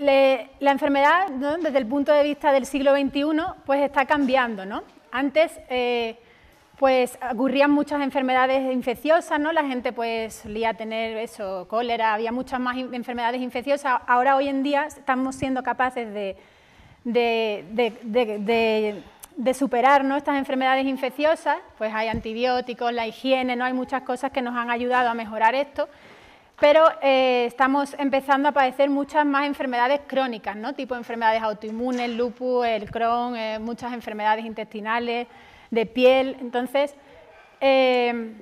la enfermedad, desde el punto de vista del siglo XXI, pues está cambiando, ¿no? Antes, eh, pues ocurrían muchas enfermedades infecciosas, ¿no? La gente pues solía tener eso, cólera, había muchas más enfermedades infecciosas. Ahora, hoy en día, estamos siendo capaces de, superar estas enfermedades infecciosas, pues hay antibióticos, la higiene, ¿no? hay muchas cosas que nos han ayudado a mejorar esto pero eh, estamos empezando a padecer muchas más enfermedades crónicas, ¿no? tipo enfermedades autoinmunes, lupus, el Crohn, eh, muchas enfermedades intestinales, de piel. Entonces, em,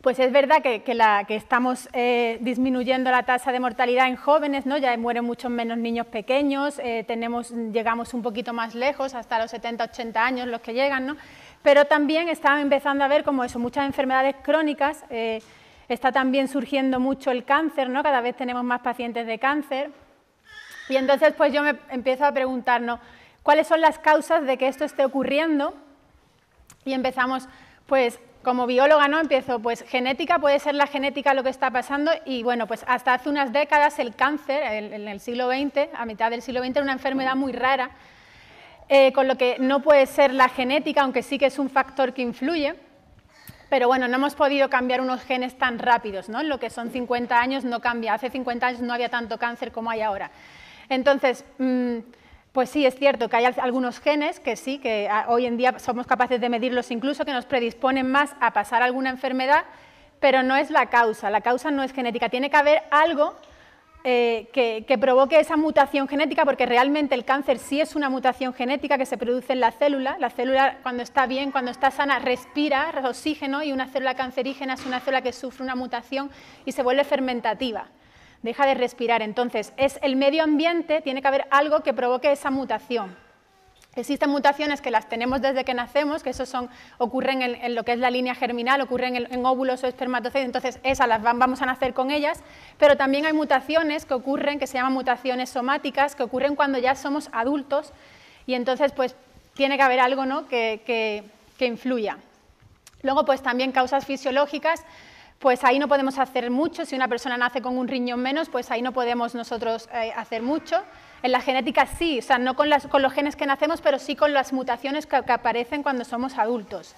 pues es verdad que, estamos eh, disminuyendo la tasa de mortalidad en jóvenes, ¿no? ya mueren muchos menos niños pequeños, tenemos, llegamos un poquito más lejos, hasta los 70, 80 años los que llegan, ¿no? pero también estamos empezando a ver como eso, muchas enfermedades crónicas Está también surgiendo mucho el cáncer, ¿no? Cada vez tenemos más pacientes de cáncer. Y entonces pues yo me empiezo a preguntarnos cuáles son las causas de que esto esté ocurriendo y empezamos pues como bióloga no empiezo pues genética puede ser la genética lo que está pasando y bueno pues hasta hace unas décadas el cáncer en el siglo XX a mitad del siglo XX era una enfermedad muy rara eh, con lo que no puede ser la genética aunque sí que es un factor que influye pero bueno, no hemos podido cambiar unos genes tan rápidos, ¿no? lo que son 50 años no cambia. Hace 50 años no había tanto cáncer como hay ahora. Entonces, mm, pues sí, es cierto que hay algunos genes que sí, que hoy en día somos capaces de medirlos incluso, que nos predisponen más a pasar alguna enfermedad, pero no es la causa. La causa no es genética. Tiene que haber algo eh, que, que, provoque esa mutación genética, porque realmente el cáncer sí es una mutación genética que se produce en la célula. La célula cuando está bien, cuando está sana, respira oxígeno y una célula cancerígena es una célula que sufre una mutación y se vuelve fermentativa, deja de respirar. Entonces, es el medio ambiente, tiene que haber algo que provoque esa mutación. Existen mutaciones que las tenemos desde que nacemos, que eso son, ocurren en, lo que es la línea germinal, ocurren en, óvulos o espermatozoides, entonces esas las vamos a nacer con ellas, pero también hay mutaciones que ocurren, que se llaman mutaciones somáticas, que ocurren cuando ya somos adultos y entonces pues tiene que haber algo que, influya. Luego pues también causas fisiológicas, pues ahí no podemos hacer mucho, si una persona nace con un riñón menos, pues ahí no podemos nosotros eh, hacer mucho en la genética sí, o sea, no con, las, los genes que nacemos, pero sí con las mutaciones que aparecen cuando somos adultos.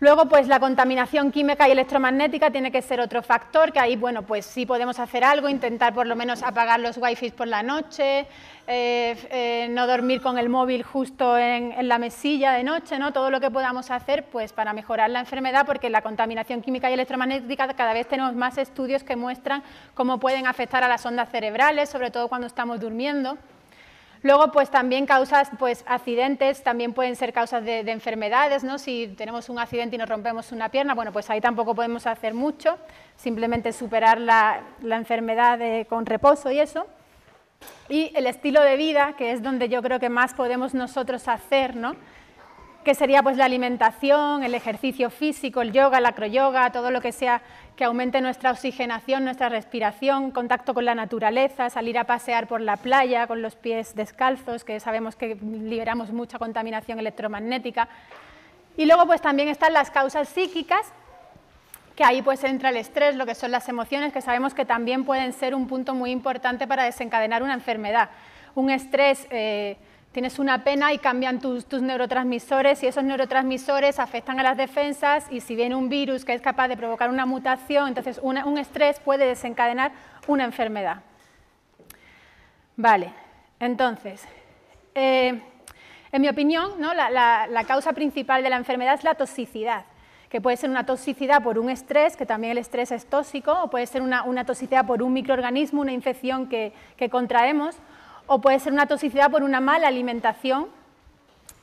Luego, pues la contaminación química y electromagnética tiene que ser otro factor, que ahí, bueno, pues sí podemos hacer algo, intentar por lo menos apagar los wifi por la noche, eh, eh, no dormir con el móvil justo en, la mesilla de noche, ¿no? Todo lo que podamos hacer, pues para mejorar la enfermedad, porque la contaminación química y electromagnética cada vez tenemos más estudios que muestran cómo pueden afectar a las ondas cerebrales, sobre todo cuando estamos durmiendo. Luego, pues también causas, pues accidentes también pueden ser causas de, enfermedades, ¿no? Si tenemos un accidente y nos rompemos una pierna, bueno, pues ahí tampoco podemos hacer mucho, simplemente superar la, enfermedad eh, con reposo y eso. Y el estilo de vida, que es donde yo creo que más podemos nosotros hacer, ¿no? que sería pues la alimentación, el ejercicio físico, el yoga, la acroyoga, todo lo que sea que aumente nuestra oxigenación, nuestra respiración, contacto con la naturaleza, salir a pasear por la playa con los pies descalzos, que sabemos que liberamos mucha contaminación electromagnética. Y luego pues también están las causas psíquicas, que ahí pues entra el estrés, lo que son las emociones, que sabemos que también pueden ser un punto muy importante para desencadenar una enfermedad. Un estrés... Eh, tienes una pena y cambian tus, neurotransmisores y esos neurotransmisores afectan a las defensas y si viene un virus que es capaz de provocar una mutación, entonces un estrés puede desencadenar una enfermedad. Vale, entonces, eh, en mi opinión, la, causa principal de la enfermedad es la toxicidad que puede ser una toxicidad por un estrés, que también el estrés es tóxico, o puede ser una, toxicidad por un microorganismo, una infección que contraemos, o puede ser una toxicidad por una mala alimentación,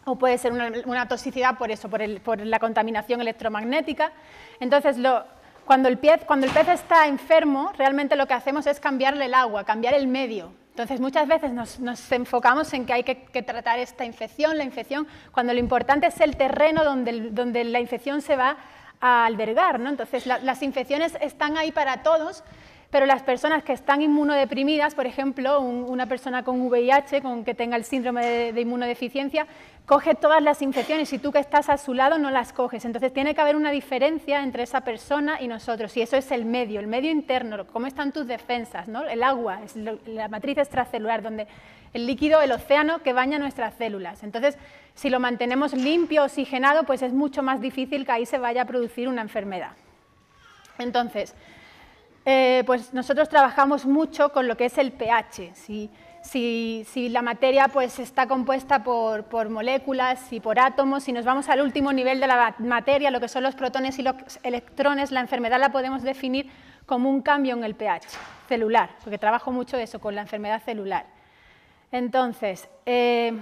o puede ser una, toxicidad por eso, por, la contaminación electromagnética. Entonces, cuando, el pez, cuando el pez está enfermo, realmente lo que hacemos es cambiarle el agua, cambiar el medio. Entonces, muchas veces nos, enfocamos en que hay que, tratar esta infección, la infección, cuando lo importante es el terreno donde, la infección se va a albergar. ¿no? Entonces, las infecciones están ahí para todos pero las personas que están inmunodeprimidas, por ejemplo, una persona con VIH, con que tenga el síndrome de, inmunodeficiencia, coge todas las infecciones y tú que estás a su lado no las coges. Entonces tiene que haber una diferencia entre esa persona y nosotros y eso es el medio, el medio interno, cómo están tus defensas, ¿no? el agua, es la matriz extracelular, donde el líquido, el océano que baña nuestras células. Entonces, si lo mantenemos limpio, oxigenado, pues es mucho más difícil que ahí se vaya a producir una enfermedad. Entonces, eh, pues nosotros trabajamos mucho con lo que es el pH. Si, la materia pues, está compuesta por, moléculas y por átomos, si nos vamos al último nivel de la materia, lo que son los protones y los electrones, la enfermedad la podemos definir como un cambio en el pH celular, porque trabajo mucho eso, con la enfermedad celular. Entonces, eh,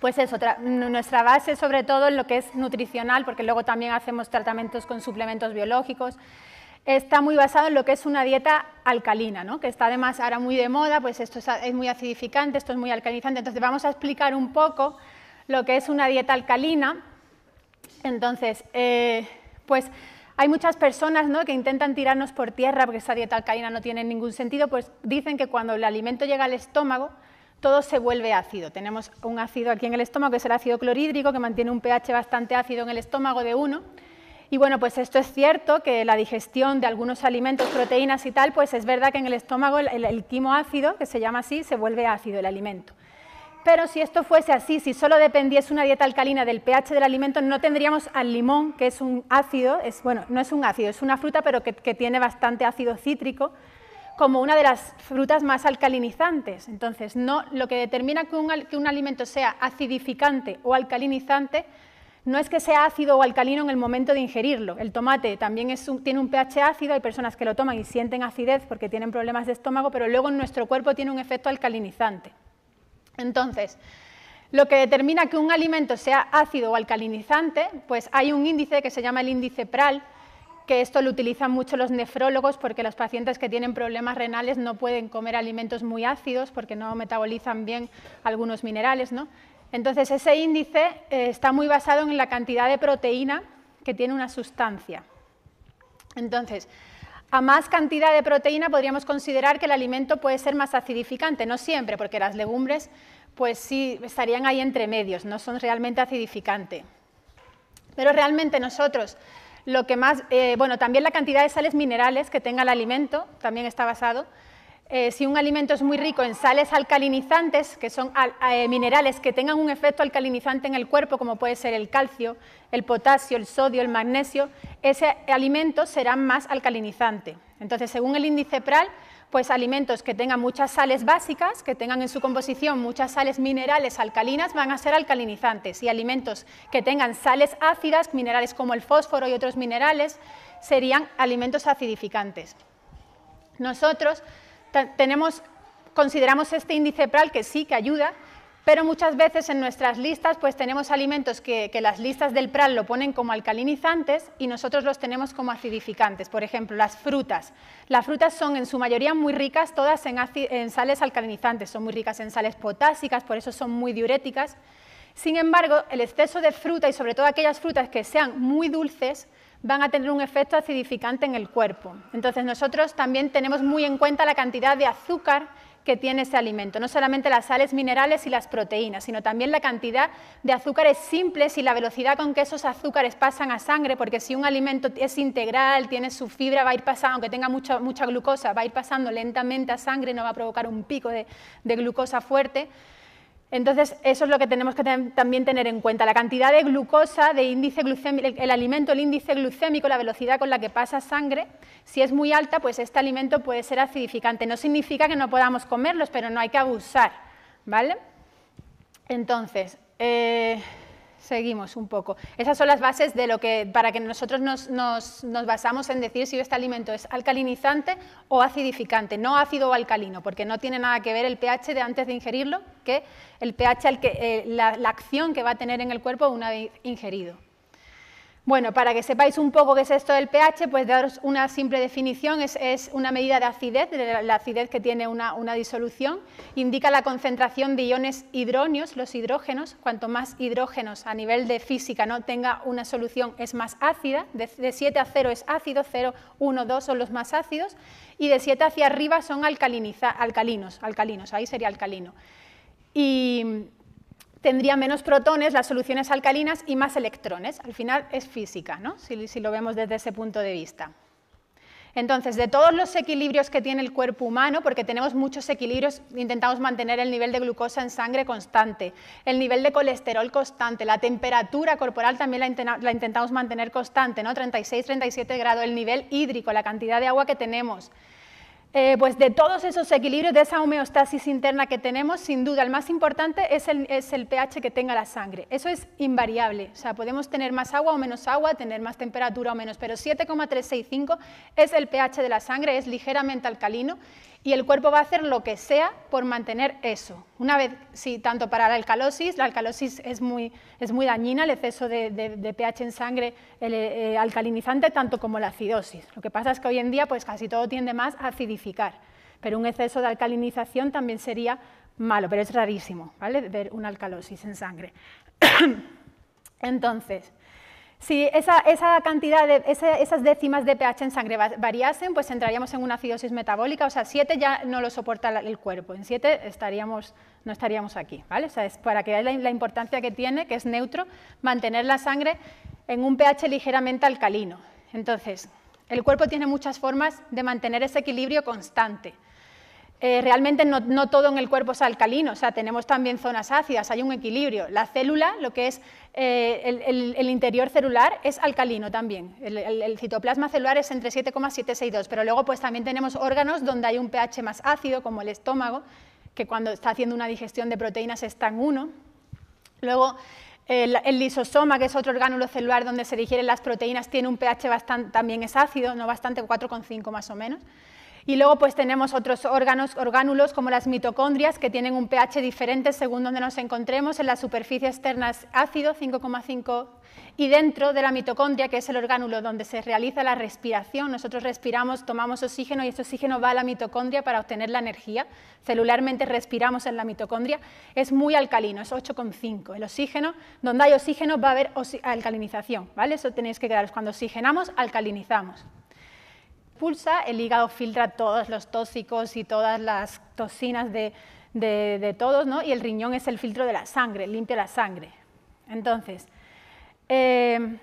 pues eso, nuestra base sobre todo en lo que es nutricional, porque luego también hacemos tratamientos con suplementos biológicos, está muy basado en lo que es una dieta alcalina, ¿no? que está además ahora muy de moda, pues esto es muy acidificante, esto es muy alcalinizante. Entonces vamos a explicar un poco lo que es una dieta alcalina. Entonces, eh, pues hay muchas personas ¿no? que intentan tirarnos por tierra porque esa dieta alcalina no tiene ningún sentido, pues dicen que cuando el alimento llega al estómago, todo se vuelve ácido. Tenemos un ácido aquí en el estómago, que es el ácido clorhídrico, que mantiene un pH bastante ácido en el estómago de uno, y bueno, pues esto es cierto, que la digestión de algunos alimentos, proteínas y tal, pues es verdad que en el estómago el, el, quimo ácido, que se llama así, se vuelve ácido el alimento. Pero si esto fuese así, si solo dependiese una dieta alcalina del pH del alimento, no tendríamos al limón, que es un ácido, es, bueno, no es un ácido, es una fruta, pero que, tiene bastante ácido cítrico, como una de las frutas más alcalinizantes. Entonces, no, lo que determina que un alimento sea acidificante o alcalinizante no es que sea ácido o alcalino en el momento de ingerirlo. El tomate también tiene un pH ácido, hay personas que lo toman y sienten acidez porque tienen problemas de estómago, pero luego en nuestro cuerpo tiene un efecto alcalinizante. Entonces, lo que determina que un alimento sea ácido o alcalinizante, pues hay un índice que se llama el índice PRAL, que esto lo utilizan mucho los nefrólogos porque los pacientes que tienen problemas renales no pueden comer alimentos muy ácidos porque no metabolizan bien algunos minerales. ¿no? Entonces, ese índice eh, está muy basado en la cantidad de proteína que tiene una sustancia. Entonces, a más cantidad de proteína podríamos considerar que el alimento puede ser más acidificante, no siempre, porque las legumbres pues sí estarían ahí entre medios, no son realmente acidificantes. Pero realmente nosotros, lo que más, eh, bueno, también la cantidad de sales minerales que tenga el alimento también está basado, eh, si un alimento es muy rico en sales alcalinizantes, que son eh, minerales que tengan un efecto alcalinizante en el cuerpo, como puede ser el calcio, el potasio, el sodio, el magnesio, ese alimento será más alcalinizante. Entonces, según el índice PRAL, pues alimentos que tengan muchas sales básicas, que tengan en su composición muchas sales minerales alcalinas, van a ser alcalinizantes. Y alimentos que tengan sales ácidas, minerales como el fósforo y otros minerales, serían alimentos acidificantes. Nosotros consideramos este índice PRAL que sí, que ayuda, pero muchas veces en nuestras listas pues tenemos alimentos que, las listas del PRAL lo ponen como alcalinizantes y nosotros los tenemos como acidificantes. Por ejemplo, las frutas. Las frutas son en su mayoría muy ricas, todas en, en sales alcalinizantes, son muy ricas en sales potásicas, por eso son muy diuréticas. Sin embargo, el exceso de fruta y sobre todo aquellas frutas que sean muy dulces van a tener un efecto acidificante en el cuerpo. Entonces nosotros también tenemos muy en cuenta la cantidad de azúcar que tiene ese alimento, no solamente las sales minerales y las proteínas, sino también la cantidad de azúcares simples y la velocidad con que esos azúcares pasan a sangre, porque si un alimento es integral, tiene su fibra, va a ir pasando, aunque tenga mucha, glucosa, va a ir pasando lentamente a sangre, no va a provocar un pico de, de glucosa fuerte, entonces, eso es lo que tenemos que también tener en cuenta. La cantidad de glucosa, de índice glucémico, el, alimento, el índice glucémico, la velocidad con la que pasa sangre, si es muy alta, pues este alimento puede ser acidificante. No significa que no podamos comerlos, pero no hay que abusar, ¿vale? Entonces, eh, Seguimos un poco. Esas son las bases de lo que, para que nosotros nos, nos, nos, basamos en decir si este alimento es alcalinizante o acidificante, no ácido o alcalino, porque no tiene nada que ver el pH de antes de ingerirlo que el pH, que, eh, la acción que va a tener en el cuerpo una vez ingerido. Bueno, para que sepáis un poco qué es esto del pH, pues daros una simple definición, es, una medida de acidez, de la acidez que tiene una, disolución, indica la concentración de iones hidróneos, los hidrógenos, cuanto más hidrógenos a nivel de física ¿no? tenga una solución es más ácida, de, 7 a 0 es ácido, 0, 1, 2 son los más ácidos, y de 7 hacia arriba son alcalinos, alcalinos, ahí sería alcalino. Y tendría menos protones las soluciones alcalinas y más electrones. Al final es física, ¿no? si, lo vemos desde ese punto de vista. Entonces, de todos los equilibrios que tiene el cuerpo humano, porque tenemos muchos equilibrios, intentamos mantener el nivel de glucosa en sangre constante, el nivel de colesterol constante, la temperatura corporal también la, intentamos mantener constante, ¿no? 36, 37 grados, el nivel hídrico, la cantidad de agua que tenemos, eh, pues de todos esos equilibrios, de esa homeostasis interna que tenemos, sin duda el más importante es el, es el, pH que tenga la sangre. Eso es invariable. O sea, podemos tener más agua o menos agua, tener más temperatura o menos, pero 7,365 es el pH de la sangre, es ligeramente alcalino y el cuerpo va a hacer lo que sea por mantener eso. Una vez, sí, tanto para la alcalosis, la alcalosis es muy, dañina, el exceso de, pH en sangre eh, eh, alcalinizante, tanto como la acidosis. Lo que pasa es que hoy en día pues casi todo tiende más a acidificar, pero un exceso de alcalinización también sería malo, pero es rarísimo, ¿vale? Ver una alcalosis en sangre. Entonces, si esa, cantidad de, esas décimas de pH en sangre variasen, pues entraríamos en una acidosis metabólica, o sea, 7 ya no lo soporta el cuerpo, en 7 estaríamos, no estaríamos aquí, ¿vale? O sea, es para que veáis la importancia que tiene, que es neutro, mantener la sangre en un pH ligeramente alcalino. Entonces, el cuerpo tiene muchas formas de mantener ese equilibrio constante. Eh, realmente no, todo en el cuerpo es alcalino, o sea, tenemos también zonas ácidas, hay un equilibrio. La célula, lo que es eh, el, interior celular, es alcalino también. El, citoplasma celular es entre 7,762, pero luego pues también tenemos órganos donde hay un pH más ácido, como el estómago, que cuando está haciendo una digestión de proteínas está en 1. Luego, el, lisosoma, que es otro orgánulo celular donde se digieren las proteínas, tiene un pH bastante, también es ácido, no bastante, 4,5 más o menos. Y luego pues tenemos otros órganos, orgánulos como las mitocondrias que tienen un pH diferente según donde nos encontremos. En la superficie externa es ácido 5,5 y dentro de la mitocondria, que es el orgánulo donde se realiza la respiración, nosotros respiramos, tomamos oxígeno y ese oxígeno va a la mitocondria para obtener la energía. Celularmente respiramos en la mitocondria. Es muy alcalino, es 8,5. El oxígeno, donde hay oxígeno va a haber alcalinización, ¿vale? Eso tenéis que quedaros. Cuando oxigenamos, alcalinizamos el hígado filtra todos los tóxicos y todas las toxinas de, todos, ¿no? Y el riñón es el filtro de la sangre, limpia la sangre. Entonces, eh,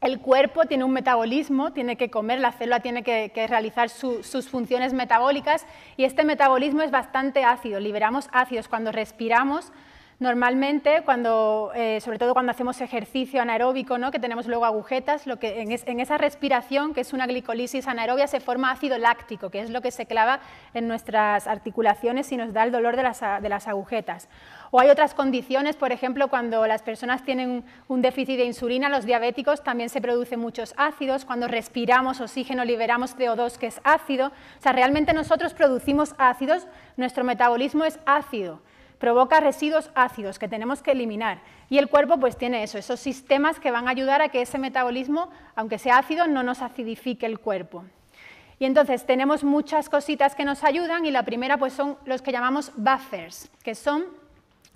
el cuerpo tiene un metabolismo, tiene que comer, la célula tiene que, realizar sus funciones metabólicas y este metabolismo es bastante ácido. Liberamos ácidos cuando respiramos Normalmente, eh, sobre todo cuando hacemos ejercicio anaeróbico, ¿no? que tenemos luego agujetas, lo en, esa respiración, que es una glicolisis anaerobia, se forma ácido láctico, que es lo que se clava en nuestras articulaciones y nos da el dolor de las, de las agujetas. O hay otras condiciones, por ejemplo, cuando las personas tienen un déficit de insulina, los diabéticos también se producen muchos ácidos, cuando respiramos oxígeno liberamos CO2 que es ácido, o sea, realmente nosotros producimos ácidos, nuestro metabolismo es ácido provoca residuos ácidos que tenemos que eliminar. Y el cuerpo pues tiene eso, esos sistemas que van a ayudar a que ese metabolismo, aunque sea ácido, no nos acidifique el cuerpo. Y entonces tenemos muchas cositas que nos ayudan y la primera pues son los que llamamos buffers, que son,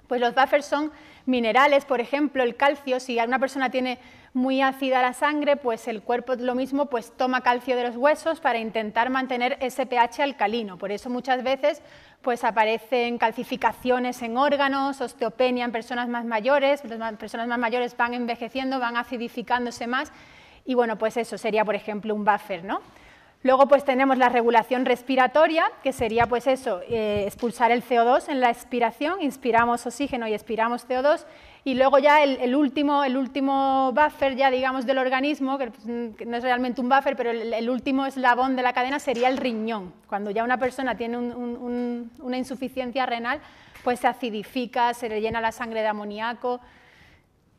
pues los buffers son minerales, por ejemplo, el calcio, si una persona tiene muy ácida la sangre, pues el cuerpo lo mismo pues toma calcio de los huesos para intentar mantener ese pH alcalino. Por eso muchas veces pues aparecen calcificaciones en órganos, osteopenia en personas más mayores, las personas más mayores van envejeciendo, van acidificándose más y bueno, pues eso sería por ejemplo un buffer, ¿no? Luego pues tenemos la regulación respiratoria, que sería pues eso, eh, expulsar el CO2 en la expiración, inspiramos oxígeno y expiramos CO2, y luego ya el, último, el buffer ya digamos del organismo, pues, que no es realmente un buffer, pero el, último eslabón de la cadena sería el riñón. Cuando ya una persona tiene una insuficiencia renal, pues se acidifica, se llena la sangre de amoníaco,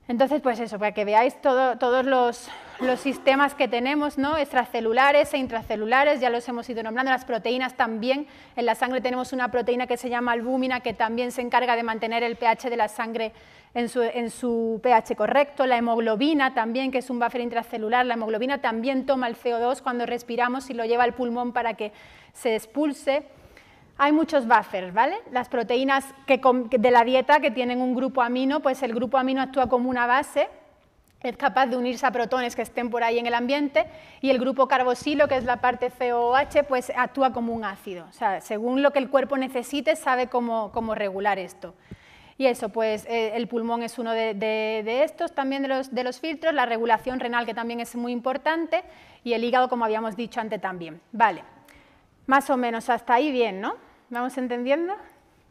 entonces, pues eso, para que veáis todos los, sistemas que tenemos, ¿no? extracelulares e intracelulares, ya los hemos ido nombrando, las proteínas también. En la sangre tenemos una proteína que se llama albúmina, que también se encarga de mantener el pH de la sangre su, en su pH correcto. La hemoglobina también, que es un buffer intracelular, la hemoglobina también toma el CO2 cuando respiramos y lo lleva al pulmón para que se expulse hay muchos buffers, ¿vale? Las proteínas de la dieta que tienen un grupo amino, pues el grupo amino actúa como una base, es capaz de unirse a protones que estén por ahí en el ambiente, y el grupo carboxilo, que es la parte COOH, pues actúa como un ácido. O sea, según lo que el cuerpo necesite, sabe cómo, regular esto. Y eso, pues eh, el pulmón es uno de, estos, también de los filtros, la regulación renal, que también es muy importante, y el hígado, como habíamos dicho antes, también. Vale. Más o menos, hasta ahí bien, ¿no? ¿Vamos entendiendo?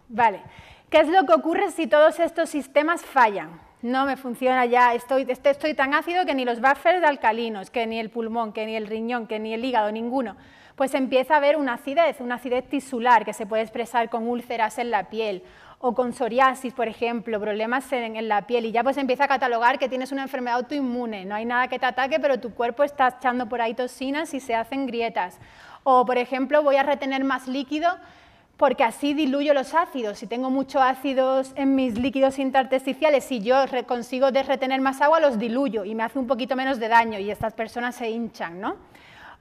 Vale. ¿Qué es lo que ocurre si todos estos sistemas fallan? No me funciona ya, estoy, este, estoy tan ácido que ni los buffers de alcalinos, que ni el pulmón, que ni el riñón, que ni el hígado, ninguno. Pues empieza a haber una acidez, una acidez tisular que se puede expresar con úlceras en la piel o con psoriasis, por ejemplo, problemas en, en, la piel y ya pues empieza a catalogar que tienes una enfermedad autoinmune, no hay nada que te ataque, pero tu cuerpo está echando por ahí toxinas y se hacen grietas. O, por ejemplo, voy a retener más líquido porque así diluyo los ácidos. Si tengo muchos ácidos en mis líquidos intersticiales, y yo consigo de retener más agua, los diluyo y me hace un poquito menos de daño y estas personas se hinchan, ¿no?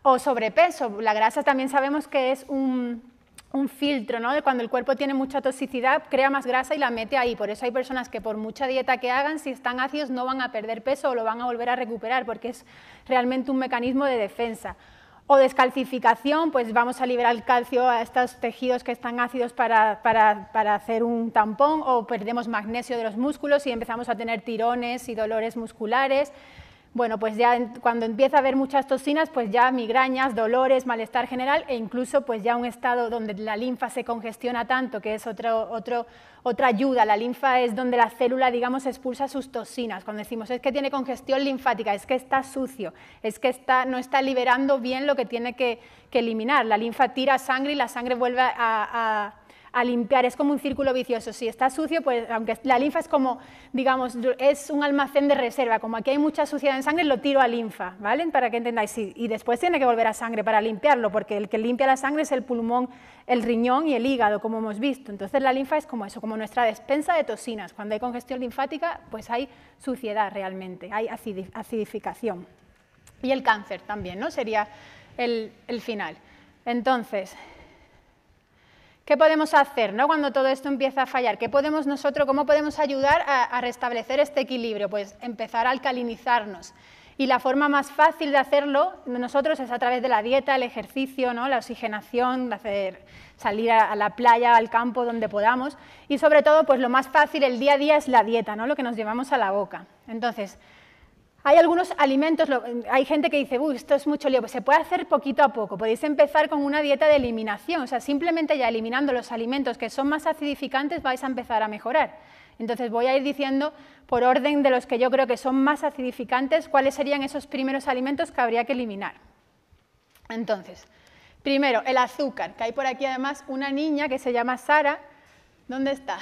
O sobrepeso. La grasa también sabemos que es un, filtro, ¿no? Cuando el cuerpo tiene mucha toxicidad, crea más grasa y la mete ahí. Por eso hay personas que por mucha dieta que hagan, si están ácidos no van a perder peso o lo van a volver a recuperar porque es realmente un mecanismo de defensa o descalcificación, pues vamos a liberar calcio a estos tejidos que están ácidos para, para, hacer un tampón, o perdemos magnesio de los músculos y empezamos a tener tirones y dolores musculares, bueno, pues ya cuando empieza a haber muchas toxinas, pues ya migrañas, dolores, malestar general e incluso pues ya un estado donde la linfa se congestiona tanto, que es otro, otra ayuda. La linfa es donde la célula, digamos, expulsa sus toxinas. Cuando decimos es que tiene congestión linfática, es que está sucio, es que está, no está liberando bien lo que tiene que, eliminar. La linfa tira sangre y la sangre vuelve a a limpiar. Es como un círculo vicioso. Si está sucio, pues aunque la linfa es como, digamos, es un almacén de reserva. Como aquí hay mucha suciedad en sangre, lo tiro a linfa, ¿vale? Para que entendáis. Y después tiene que volver a sangre para limpiarlo, porque el que limpia la sangre es el pulmón, el riñón y el hígado, como hemos visto. Entonces la linfa es como eso, como nuestra despensa de toxinas. Cuando hay congestión linfática, pues hay suciedad realmente, hay acidificación. Y el cáncer también, ¿no? Sería el final. Entonces, ¿Qué podemos hacer ¿no? cuando todo esto empieza a fallar? ¿Qué podemos nosotros, cómo podemos ayudar a, restablecer este equilibrio? Pues empezar a alcalinizarnos. Y la forma más fácil de hacerlo nosotros es a través de la dieta, el ejercicio, ¿no? la oxigenación, hacer, salir a, la playa, al campo, donde podamos. Y sobre todo, pues lo más fácil el día a día es la dieta, ¿no? lo que nos llevamos a la boca. Entonces, hay algunos alimentos, hay gente que dice, esto es mucho lío, pues se puede hacer poquito a poco. Podéis empezar con una dieta de eliminación, o sea, simplemente ya eliminando los alimentos que son más acidificantes vais a empezar a mejorar. Entonces voy a ir diciendo por orden de los que yo creo que son más acidificantes cuáles serían esos primeros alimentos que habría que eliminar. Entonces, primero, el azúcar, que hay por aquí además una niña que se llama Sara. ¿Dónde está?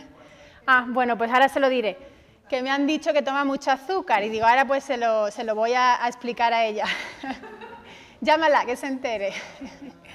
ah, bueno, pues ahora se lo diré que me han dicho que toma mucho azúcar y digo, ahora pues se lo, voy a, explicar a ella. Llámala, que se entere.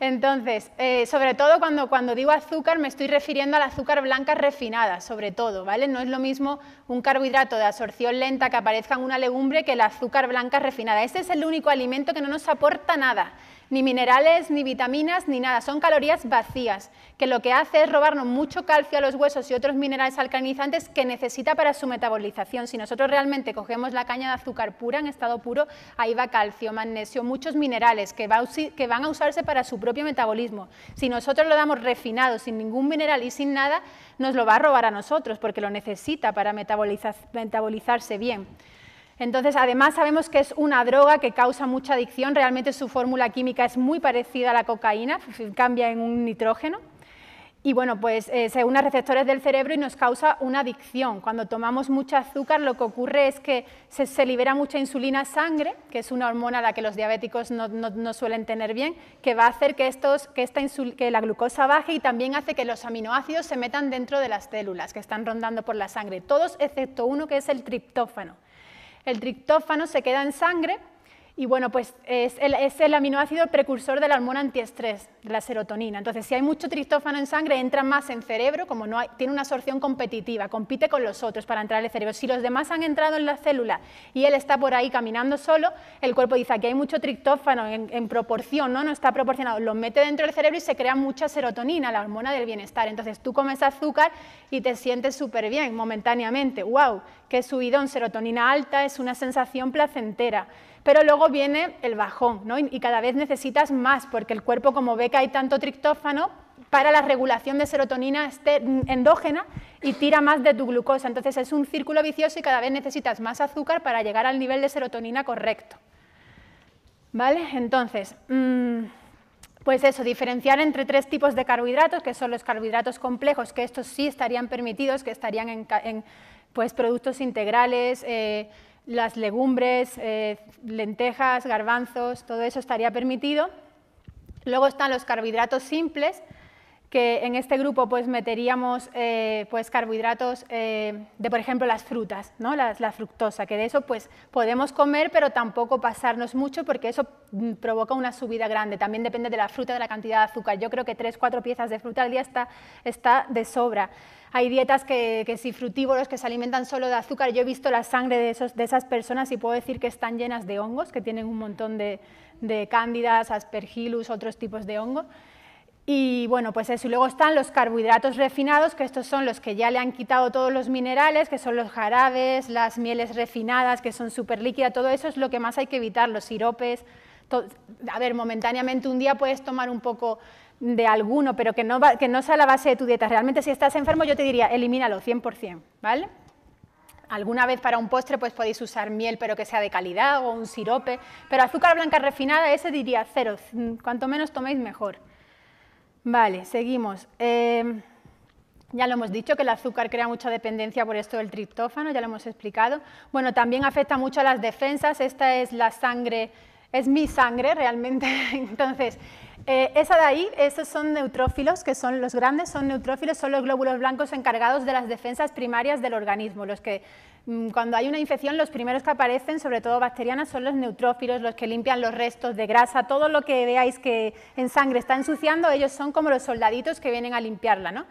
Entonces, eh, sobre todo cuando, cuando digo azúcar me estoy refiriendo al azúcar blanca refinada, sobre todo, ¿vale? No es lo mismo un carbohidrato de absorción lenta que aparezca en una legumbre que el azúcar blanca refinada. Este es el único alimento que no nos aporta nada ni minerales, ni vitaminas, ni nada. Son calorías vacías, que lo que hace es robarnos mucho calcio a los huesos y otros minerales alcalinizantes que necesita para su metabolización. Si nosotros realmente cogemos la caña de azúcar pura, en estado puro, ahí va calcio, magnesio, muchos minerales que, que van a usarse para su propio metabolismo. Si nosotros lo damos refinado, sin ningún mineral y sin nada, nos lo va a robar a nosotros porque lo necesita para metabolizarse bien. Entonces, además sabemos que es una droga que causa mucha adicción, realmente su fórmula química es muy parecida a la cocaína, cambia en un nitrógeno. Y bueno, pues se une a receptores del cerebro y nos causa una adicción. Cuando tomamos mucha azúcar, lo que ocurre es que se, libera mucha insulina sangre, que es una hormona a la que los diabéticos no, suelen tener bien, que va a hacer que, que la glucosa baje y también hace que los aminoácidos se metan dentro de las células que están rondando por la sangre. Todos excepto uno que es el triptófano. El triptófano se queda en sangre y bueno, pues es el, aminoácido precursor de la hormona antiestrés, de la serotonina. Entonces, si hay mucho triptófano en sangre, entra más en cerebro, como no tiene una absorción competitiva, compite con los otros para entrar al cerebro. Si los demás han entrado en la célula y él está por ahí caminando solo, el cuerpo dice, aquí hay mucho triptófano en, proporción, ¿no? no está proporcionado, lo mete dentro del cerebro y se crea mucha serotonina, la hormona del bienestar. Entonces, tú comes azúcar y te sientes súper bien momentáneamente. ¡Wow! ¡Qué subidón! Serotonina alta es una sensación placentera pero luego viene el bajón ¿no? y, cada vez necesitas más porque el cuerpo como ve que hay tanto triptófano para la regulación de serotonina este, mm, endógena y tira más de tu glucosa. Entonces es un círculo vicioso y cada vez necesitas más azúcar para llegar al nivel de serotonina correcto. ¿Vale? Entonces, mm, pues eso, diferenciar entre tres tipos de carbohidratos, que son los carbohidratos complejos, que estos sí estarían permitidos, que estarían en, pues, productos integrales, eh, las legumbres, eh, lentejas, garbanzos, todo eso estaría permitido. Luego están los carbohidratos simples, que en este grupo pues meteríamos eh, pues carbohidratos eh, de por ejemplo las frutas, ¿no? la, fructosa, que de eso pues podemos comer pero tampoco pasarnos mucho porque eso mm, provoca una subida grande, también depende de la fruta, de la cantidad de azúcar, yo creo que tres cuatro piezas de fruta al día está, está de sobra. Hay dietas que, que si frutívoros que se alimentan solo de azúcar, yo he visto la sangre de, esos, de esas personas y puedo decir que están llenas de hongos, que tienen un montón de, de cándidas, aspergillus, otros tipos de hongos. Y bueno, pues eso. luego están los carbohidratos refinados, que estos son los que ya le han quitado todos los minerales, que son los jarabes, las mieles refinadas, que son súper líquidas, todo eso es lo que más hay que evitar, los siropes. a ver, momentáneamente un día puedes tomar un poco de alguno, pero que no, que no sea la base de tu dieta. Realmente si estás enfermo yo te diría, elimínalo 100%, ¿vale? Alguna vez para un postre pues podéis usar miel, pero que sea de calidad o un sirope, pero azúcar blanca refinada, ese diría cero, cuanto menos toméis mejor. Vale, seguimos. Em, ya lo hemos dicho que el azúcar crea mucha dependencia por esto del triptófano, ya lo hemos explicado. Bueno, también afecta mucho a las defensas. Esta es la sangre, es mi sangre realmente. Entonces, eh, esa de ahí, esos son neutrófilos, que son los grandes, son neutrófilos, son los glóbulos blancos encargados de las defensas primarias del organismo, los que Mm, cuando hay una infección, los primeros que aparecen, sobre todo bacterianas, son los neutrófilos, los que limpian los restos de grasa, todo lo que veáis que en sangre está ensuciando, ellos son como los soldaditos que vienen a limpiarla. ¿no?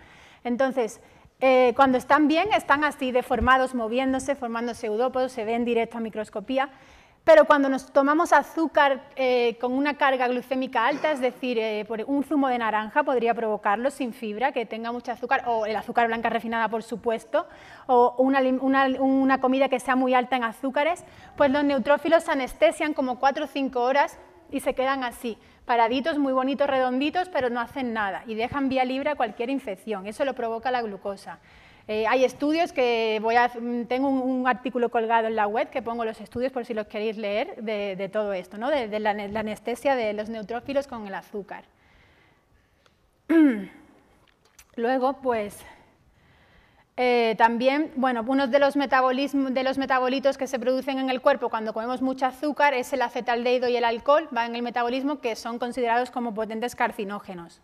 Entonces, eh, cuando están bien, están así deformados, moviéndose, formando pseudópodos, se ven directo a microscopía, pero cuando nos tomamos azúcar eh, con una carga glucémica alta, es decir, eh, por un zumo de naranja podría provocarlo sin fibra, que tenga mucho azúcar, o el azúcar blanca refinada, por supuesto, o una, comida que sea muy alta en azúcares, pues los neutrófilos se anestesian como 4 o 5 horas y se quedan así, paraditos, muy bonitos, redonditos, pero no hacen nada y dejan vía libre a cualquier infección. Eso lo provoca la glucosa. Eh, hay estudios que voy a, mm, tengo un, artículo colgado en la web que pongo los estudios por si los queréis leer de, todo esto, ¿no? de, la, anestesia de los neutrófilos con el azúcar. Luego, pues, eh, también, bueno, uno de los, metabolitos que se producen en el cuerpo cuando comemos mucho azúcar es el acetaldehído y el alcohol, va en el metabolismo, que son considerados como potentes carcinógenos.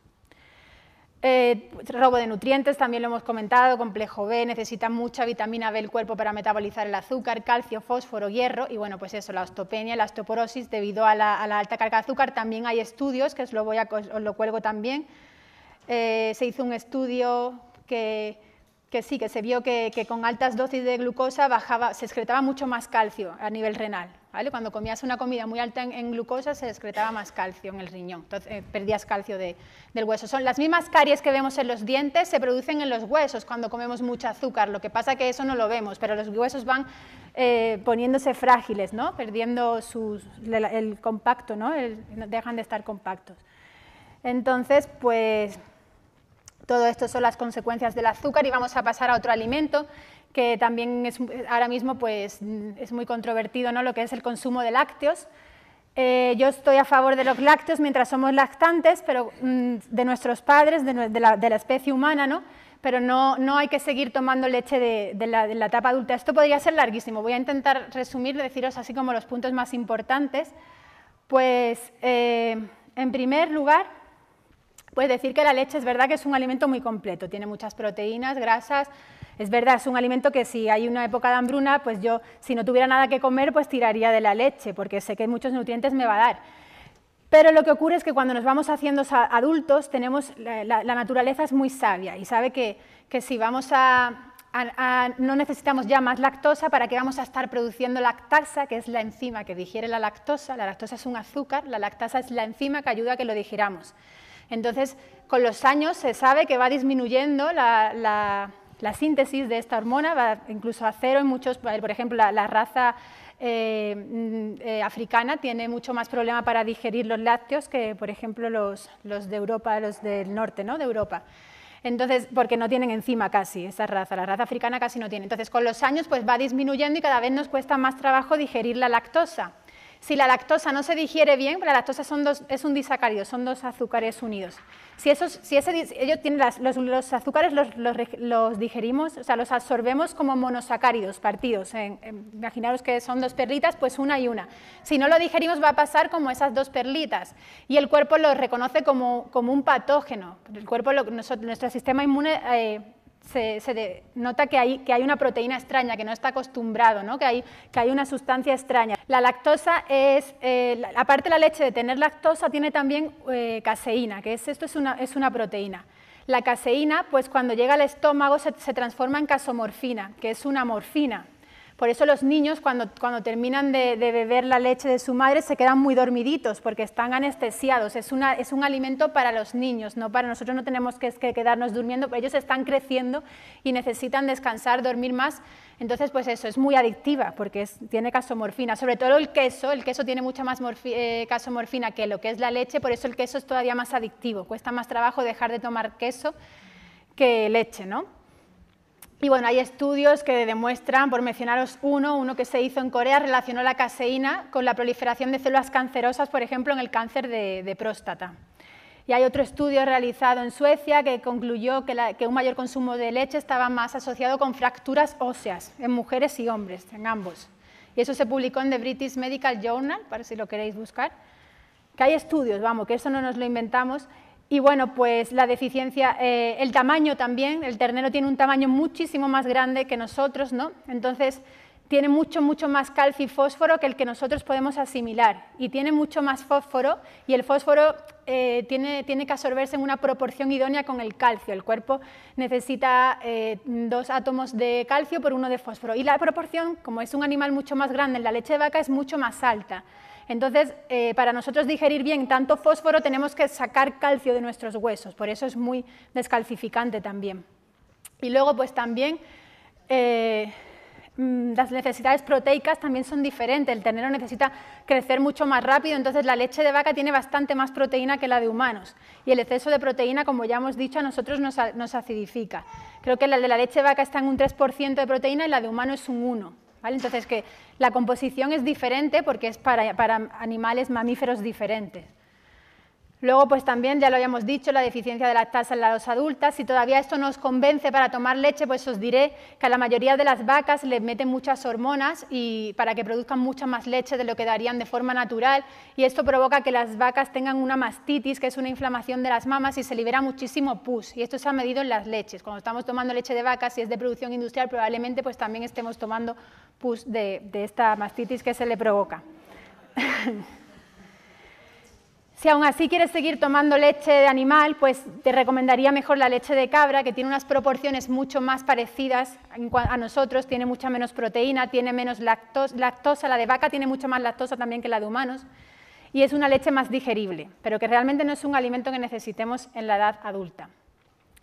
Eh, robo de nutrientes, también lo hemos comentado, complejo B, necesita mucha vitamina B el cuerpo para metabolizar el azúcar, calcio, fósforo, hierro y bueno, pues eso, la osteopenia, la osteoporosis debido a la, alta carga de azúcar. También hay estudios, que os lo, voy lo cuelgo también, eh, se hizo un estudio que que sí, que se vio que, con altas dosis de glucosa bajaba, se excretaba mucho más calcio a nivel renal. Cuando comías una comida muy alta en, glucosa se excretaba más calcio en el riñón, entonces eh, perdías calcio del hueso. Son las mismas caries que vemos en los dientes, se producen en los huesos cuando comemos mucho azúcar, lo que pasa que eso no lo vemos, pero los huesos van eh, poniéndose frágiles, ¿no? perdiendo el, compacto, ¿no? dejan de estar compactos. Entonces, pues todo esto son las consecuencias del azúcar y vamos a pasar a otro alimento que también es, ahora mismo pues, es muy controvertido, ¿no? lo que es el consumo de lácteos. Eh, yo estoy a favor de los lácteos mientras somos lactantes, pero mm, de nuestros padres, de, la, especie humana, ¿no? pero no, hay que seguir tomando leche de la, etapa adulta. Esto podría ser larguísimo, voy a intentar resumir, deciros así como los puntos más importantes. Pues, eh, en primer lugar, pues decir que la leche es verdad que es un alimento muy completo, tiene muchas proteínas, grasas, es verdad, es un alimento que si hay una época de hambruna, pues yo si no tuviera nada que comer, pues tiraría de la leche, porque sé que muchos nutrientes me va a dar. Pero lo que ocurre es que cuando nos vamos haciendo adultos, tenemos, la, naturaleza es muy sabia y sabe que, si vamos a, no necesitamos ya más lactosa, ¿para qué vamos a estar produciendo lactasa, que es la enzima que digiere la lactosa? La lactosa es un azúcar, la lactasa es la enzima que ayuda a que lo digiramos. Entonces, con los años se sabe que va disminuyendo la, síntesis de esta hormona, va incluso a cero en muchos, eh, por ejemplo, la, raza eh, mm, eh, africana tiene mucho más problema para digerir los lácteos que, por ejemplo, los, de Europa, los del norte ¿no? de Europa. Entonces, porque no tienen encima casi esa raza, la raza africana casi no tiene. Entonces, con los años pues va disminuyendo y cada vez nos cuesta más trabajo digerir la lactosa. Si la lactosa no se digiere bien, la lactosa son es un disacárido, son dos azúcares unidos. Si, esos, si ese, ellos tienen los, azúcares los, digerimos, o sea, los absorbemos como monosacáridos partidos. En, imaginaros que son dos perlitas, pues una y una. Si no lo digerimos va a pasar como esas dos perlitas y el cuerpo lo reconoce como, como un patógeno. El cuerpo, nuestro, nuestro, sistema inmune... Eh, se, nota que hay, que hay, una proteína extraña, que no está acostumbrado, ¿no? Que, hay, una sustancia extraña. La lactosa es, eh, aparte de la leche de tener lactosa, tiene también eh, caseína, que es, esto es una, proteína. La caseína, pues cuando llega al estómago se transforma en casomorfina, que es una morfina. Por eso los niños cuando, terminan de, beber la leche de su madre se quedan muy dormiditos porque están anestesiados. Es, un alimento para los niños, no para nosotros no tenemos que, quedarnos durmiendo, pero ellos están creciendo y necesitan descansar, dormir más. Entonces, pues eso, es muy adictiva porque tiene casomorfina, sobre todo el queso, el queso tiene mucha más eh, casomorfina que lo que es la leche, por eso el queso es todavía más adictivo, cuesta más trabajo dejar de tomar queso que leche, ¿no? Y bueno, hay estudios que demuestran, por mencionaros uno, uno que se hizo en Corea relacionó la caseína con la proliferación de células cancerosas, por ejemplo, en el cáncer de, próstata. Y hay otro estudio realizado en Suecia que concluyó que, que, un mayor consumo de leche estaba más asociado con fracturas óseas en mujeres y hombres, en ambos. Y eso se publicó en The British Medical Journal, para si lo queréis buscar. Que hay estudios, vamos, que eso no nos lo inventamos, y bueno, pues la deficiencia, eh, el tamaño también, el ternero tiene un tamaño muchísimo más grande que nosotros, ¿no? Entonces tiene mucho, mucho más calcio y fósforo que el que nosotros podemos asimilar. Y tiene mucho más fósforo y el fósforo eh, tiene, que absorberse en una proporción idónea con el calcio. El cuerpo necesita eh, dos átomos de calcio por uno de fósforo. Y la proporción, como es un animal mucho más grande en la leche de vaca, es mucho más alta. Entonces, eh, para nosotros digerir bien tanto fósforo tenemos que sacar calcio de nuestros huesos, por eso es muy descalcificante también. Y luego, pues también... Eh, mm, las necesidades proteicas también son diferentes. El ternero necesita crecer mucho más rápido, entonces la leche de vaca tiene bastante más proteína que la de humanos. Y el exceso de proteína, como ya hemos dicho, a nosotros nos, nos acidifica. Creo que la de la leche de vaca está en un 3% de proteína y la de humano es un 1%. Entonces, que la composición es diferente porque es para, animales mamíferos diferentes. Luego, pues también, ya lo habíamos dicho, la deficiencia de lactasa en las adultas. Si todavía esto nos convence para tomar leche, pues os diré que a la mayoría de las vacas les meten muchas hormonas y para que produzcan mucha más leche de lo que darían de forma natural. Y esto provoca que las vacas tengan una mastitis, que es una inflamación de las mamas, y se libera muchísimo pus. Y esto se ha medido en las leches. Cuando estamos tomando leche de vacas, si es de producción industrial, probablemente pues también estemos tomando de, esta mastitis que se le provoca. Si aún así quieres seguir tomando leche de animal, pues te recomendaría mejor la leche de cabra, que tiene unas proporciones mucho más parecidas a nosotros, tiene mucha menos proteína, tiene menos lactosa, la de vaca tiene mucho más lactosa también que la de humanos, y es una leche más digerible, pero que realmente no es un alimento que necesitemos en la edad adulta.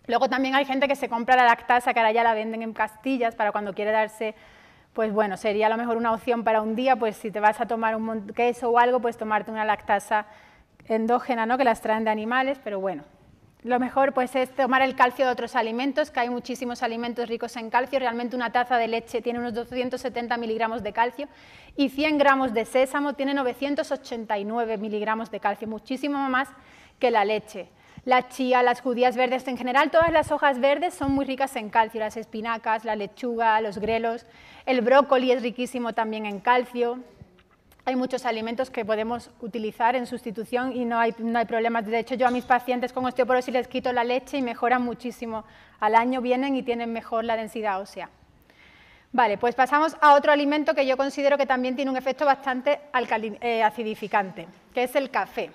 Luego también hay gente que se compra la lactasa, que ahora ya la venden en castillas para cuando quiere darse pues bueno, sería a lo mejor una opción para un día, pues si te vas a tomar un queso o algo, pues tomarte una lactasa endógena, ¿no? que las traen de animales, pero bueno. Lo mejor pues es tomar el calcio de otros alimentos, que hay muchísimos alimentos ricos en calcio, realmente una taza de leche tiene unos 270 miligramos de calcio y 100 gramos de sésamo tiene 989 miligramos de calcio, muchísimo más que la leche la chía, las judías verdes, en general todas las hojas verdes son muy ricas en calcio, las espinacas, la lechuga, los grelos, el brócoli es riquísimo también en calcio. Hay muchos alimentos que podemos utilizar en sustitución y no hay, problemas. De hecho, yo a mis pacientes con osteoporosis les quito la leche y mejoran muchísimo. Al año vienen y tienen mejor la densidad ósea. Vale, pues pasamos a otro alimento que yo considero que también tiene un efecto bastante eh, acidificante, que es el café.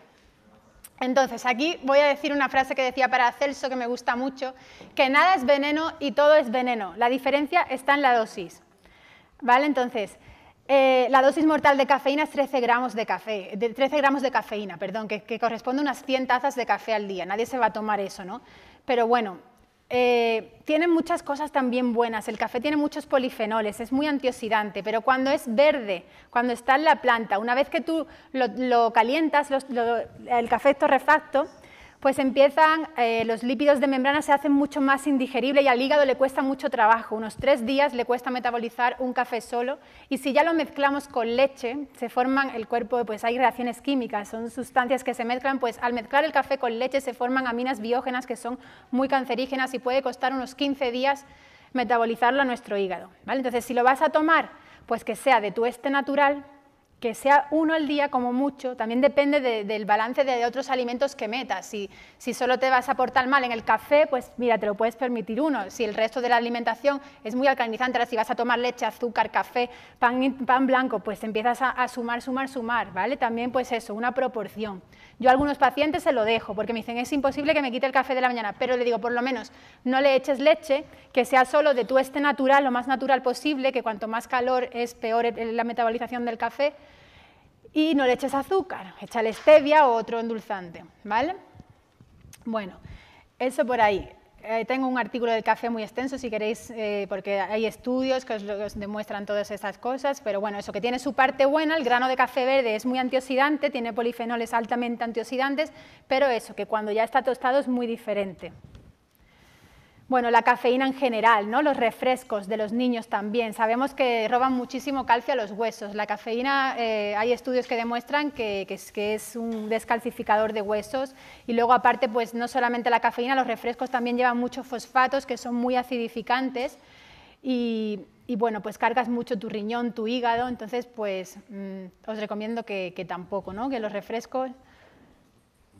Entonces, aquí voy a decir una frase que decía para Celso que me gusta mucho, que nada es veneno y todo es veneno. La diferencia está en la dosis. ¿Vale? Entonces, eh, la dosis mortal de cafeína es 13 gramos de, café, de, 13 gramos de cafeína, perdón, que, que corresponde a unas 100 tazas de café al día. Nadie se va a tomar eso, ¿no? Pero bueno, eh, tienen tiene muchas cosas también buenas. El café tiene muchos polifenoles, es muy antioxidante, pero cuando es verde, cuando está en la planta, una vez que tú lo, calientas, el café torrefacto, pues empiezan, eh, los lípidos de membrana se hacen mucho más indigeribles y al hígado le cuesta mucho trabajo. Unos tres días le cuesta metabolizar un café solo y si ya lo mezclamos con leche, se forman el cuerpo, pues hay reacciones químicas, son sustancias que se mezclan, pues al mezclar el café con leche se forman aminas biógenas que son muy cancerígenas y puede costar unos 15 días metabolizarlo a nuestro hígado. ¿vale? Entonces, si lo vas a tomar, pues que sea de tu este natural, que sea uno al día como mucho, también depende del balance de, otros alimentos que metas. Si, solo te vas a portar mal en el café, pues mira, te lo puedes permitir uno. Si el resto de la alimentación es muy alcalinizante, si vas a tomar leche, azúcar, café, pan, blanco, pues empiezas a, sumar, sumar, sumar, ¿vale? También pues eso, una proporción. Yo a algunos pacientes se lo dejo porque me dicen, es imposible que me quite el café de la mañana, pero le digo, por lo menos no le eches leche, que sea solo de tu este natural, lo más natural posible, que cuanto más calor es, peor la metabolización del café y no le eches azúcar, échale stevia o otro endulzante, Bueno, eso por ahí. Eh, tengo un artículo del café muy extenso, si queréis, eh, porque hay estudios que os, demuestran todas estas cosas, pero bueno, eso que tiene su parte buena, el grano de café verde es muy antioxidante, tiene polifenoles altamente antioxidantes, pero eso, que cuando ya está tostado es muy diferente. Bueno, la cafeína en general, ¿no? los refrescos de los niños también. Sabemos que roban muchísimo calcio a los huesos. La cafeína, eh, hay estudios que demuestran que, que, es, que, es, un descalcificador de huesos. Y luego, aparte, pues no solamente la cafeína, los refrescos también llevan muchos fosfatos que son muy acidificantes. Y, y bueno, pues cargas mucho tu riñón, tu hígado. Entonces, pues mm, os recomiendo que, que tampoco, ¿no? que los refrescos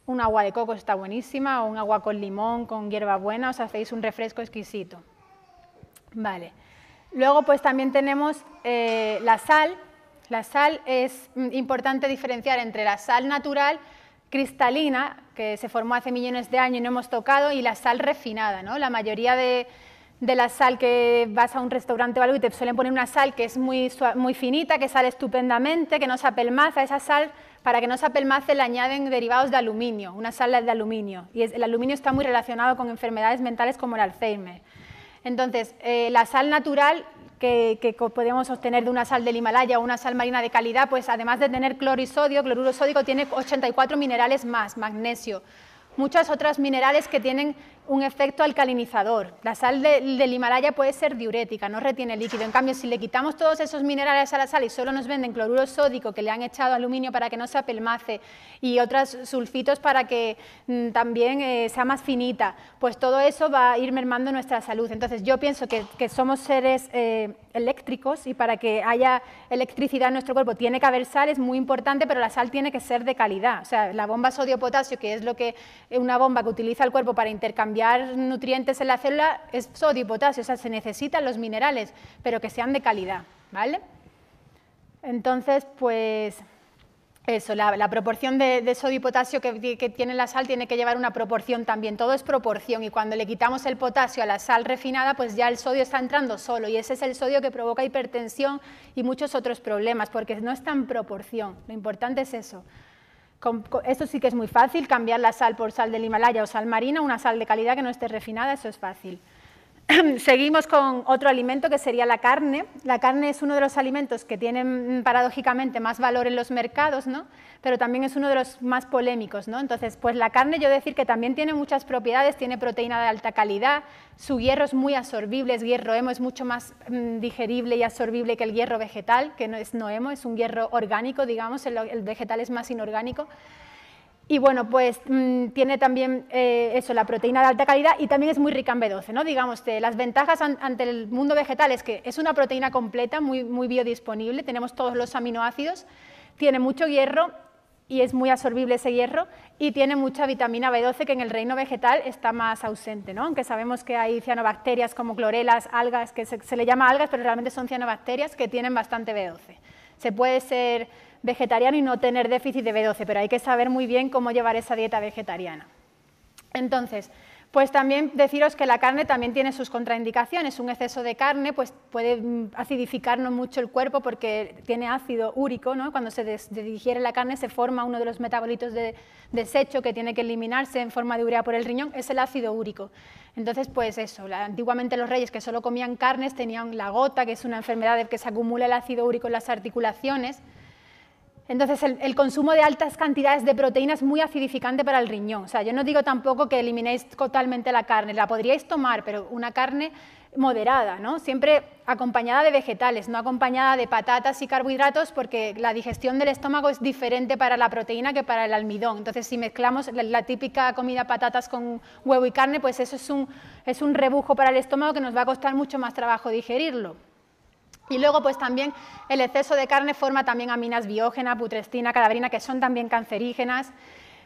un agua de coco está buenísima, o un agua con limón, con hierba buena os hacéis un refresco exquisito. Vale. Luego, pues también tenemos eh, la sal. La sal es mm, importante diferenciar entre la sal natural cristalina, que se formó hace millones de años y no hemos tocado, y la sal refinada. ¿no? La mayoría de, de la sal que vas a un restaurante o algo y te suelen poner una sal que es muy, muy finita, que sale estupendamente, que no se apelmaza. Esa sal, para que no se apelmace, le añaden derivados de aluminio, una sal de aluminio. Y el aluminio está muy relacionado con enfermedades mentales como el Alzheimer. Entonces, eh, la sal natural que, podemos obtener de una sal del Himalaya o una sal marina de calidad, pues además de tener cloro y cloruro sódico tiene 84 minerales más, magnesio. Muchas otras minerales que tienen un efecto alcalinizador. La sal del Himalaya puede ser diurética, no retiene líquido. En cambio, si le quitamos todos esos minerales a la sal y solo nos venden cloruro sódico, que le han echado aluminio para que no se apelmace, y otros sulfitos para que mm, también eh, sea más finita, pues todo eso va a ir mermando nuestra salud. Entonces, yo pienso que, somos seres eh, eléctricos y para que haya electricidad en nuestro cuerpo tiene que haber sal, es muy importante, pero la sal tiene que ser de calidad. O sea, la bomba sodio-potasio, que es lo que una bomba que utiliza el cuerpo para intercambiar cambiar nutrientes en la célula es sodio y potasio, o sea, se necesitan los minerales, pero que sean de calidad, ¿vale? Entonces, pues eso, la, proporción de, sodio y potasio que, que, tiene la sal tiene que llevar una proporción también, todo es proporción y cuando le quitamos el potasio a la sal refinada, pues ya el sodio está entrando solo y ese es el sodio que provoca hipertensión y muchos otros problemas, porque no está en proporción, lo importante es eso, esto sí que es muy fácil, cambiar la sal por sal del Himalaya o sal marina, una sal de calidad que no esté refinada, eso es fácil. Seguimos con otro alimento que sería la carne. La carne es uno de los alimentos que tienen mm, paradójicamente más valor en los mercados, ¿no? pero también es uno de los más polémicos. ¿no? Entonces, pues la carne yo decir que también tiene muchas propiedades, tiene proteína de alta calidad, su hierro es muy absorbible, es hierro hemo, es mucho más mm, digerible y absorbible que el hierro vegetal, que no es no hemo, es un hierro orgánico, digamos, el vegetal es más inorgánico. Y bueno, pues mm, tiene también eh, eso, la proteína de alta calidad y también es muy rica en B12, ¿no? Digamos, que eh, las ventajas ante el mundo vegetal es que es una proteína completa, muy, biodisponible, tenemos todos los aminoácidos, tiene mucho hierro y es muy absorbible ese hierro y tiene mucha vitamina B12 que en el reino vegetal está más ausente, ¿no? Aunque sabemos que hay cianobacterias como clorelas, algas, que se, se le llama algas, pero realmente son cianobacterias que tienen bastante B12. Se puede ser vegetariano y no tener déficit de B12, pero hay que saber muy bien cómo llevar esa dieta vegetariana. Entonces, pues también deciros que la carne también tiene sus contraindicaciones. Un exceso de carne pues, puede mm, acidificarnos mucho el cuerpo porque tiene ácido úrico. ¿no? Cuando se digiere la carne se forma uno de los metabolitos de desecho que tiene que eliminarse en forma de urea por el riñón, es el ácido úrico. Entonces, pues eso, antiguamente los reyes que solo comían carnes tenían la gota, que es una enfermedad de que se acumula el ácido úrico en las articulaciones entonces, el, consumo de altas cantidades de proteína es muy acidificante para el riñón. O sea, yo no digo tampoco que eliminéis totalmente la carne, la podríais tomar, pero una carne moderada, ¿no? Siempre acompañada de vegetales, no acompañada de patatas y carbohidratos, porque la digestión del estómago es diferente para la proteína que para el almidón. Entonces, si mezclamos la, típica comida patatas con huevo y carne, pues eso es un, es un rebujo para el estómago que nos va a costar mucho más trabajo digerirlo. Y luego, pues también el exceso de carne forma también aminas biógenas, putrescina, cadaverina, que son también cancerígenas.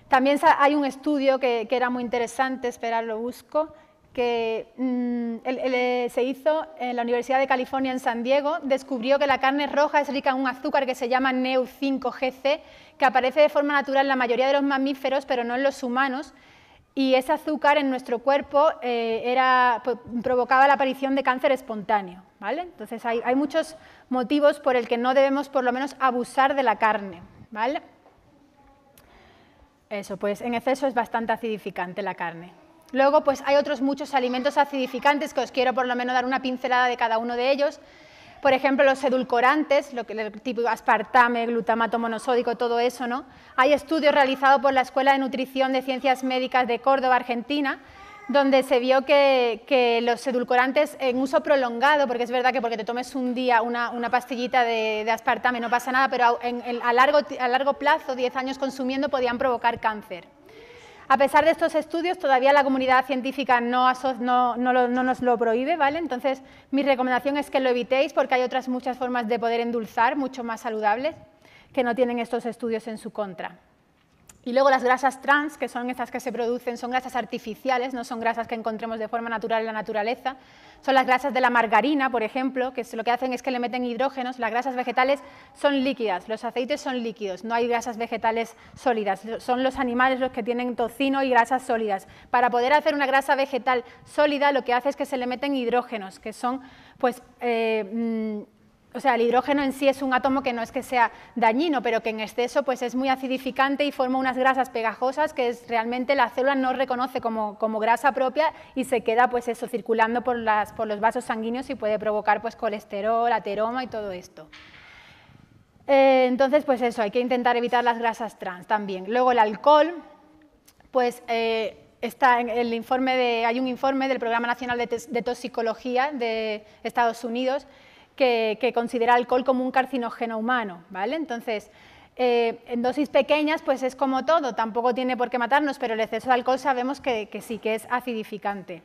También hay un estudio que, era muy interesante, esperar lo busco, que mm, eh, se hizo en la Universidad de California en San Diego, descubrió que la carne roja es rica en un azúcar que se llama Neu 5-GC, que aparece de forma natural en la mayoría de los mamíferos, pero no en los humanos, y ese azúcar en nuestro cuerpo eh, era, pues, provocaba la aparición de cáncer espontáneo. Entonces hay, muchos motivos por el que no debemos por lo menos abusar de la carne. ¿vale? Eso, pues en exceso es bastante acidificante la carne. Luego, pues hay otros muchos alimentos acidificantes que os quiero por lo menos dar una pincelada de cada uno de ellos por ejemplo, los edulcorantes, lo que, el tipo aspartame, glutamato monosódico, todo eso, ¿no? Hay estudios realizados por la Escuela de Nutrición de Ciencias Médicas de Córdoba, Argentina, donde se vio que, los edulcorantes en uso prolongado, porque es verdad que porque te tomes un día una, pastillita de, aspartame no pasa nada, pero largo, a largo plazo, 10 años consumiendo, podían provocar cáncer. A pesar de estos estudios, todavía la comunidad científica no, nos lo prohíbe, ¿vale? Entonces, mi recomendación es que lo evitéis porque hay otras muchas formas de poder endulzar, mucho más saludables, que no tienen estos estudios en su contra. Y luego las grasas trans, que son estas que se producen, son grasas artificiales, no son grasas que encontremos de forma natural en la naturaleza. Son las grasas de la margarina, por ejemplo, que lo que hacen es que le meten hidrógenos. Las grasas vegetales son líquidas, los aceites son líquidos, no hay grasas vegetales sólidas. Son los animales los que tienen tocino y grasas sólidas. Para poder hacer una grasa vegetal sólida, lo que hace es que se le meten hidrógenos, que son pues, eh, mm, o sea, el hidrógeno en sí es un átomo que no es que sea dañino, pero que en exceso pues, es muy acidificante y forma unas grasas pegajosas que es, realmente la célula no reconoce como, grasa propia y se queda pues, eso, circulando por, las, por los vasos sanguíneos y puede provocar pues, colesterol, ateroma y todo esto. Eh, entonces, pues eso, hay que intentar evitar las grasas trans también. Luego el alcohol, pues... Eh, está en el informe de, hay un informe del Programa Nacional de, de Toxicología de Estados Unidos que, considera alcohol como un carcinógeno humano, ¿vale? Entonces, eh, en dosis pequeñas, pues es como todo, tampoco tiene por qué matarnos, pero el exceso de alcohol sabemos que sí que es acidificante.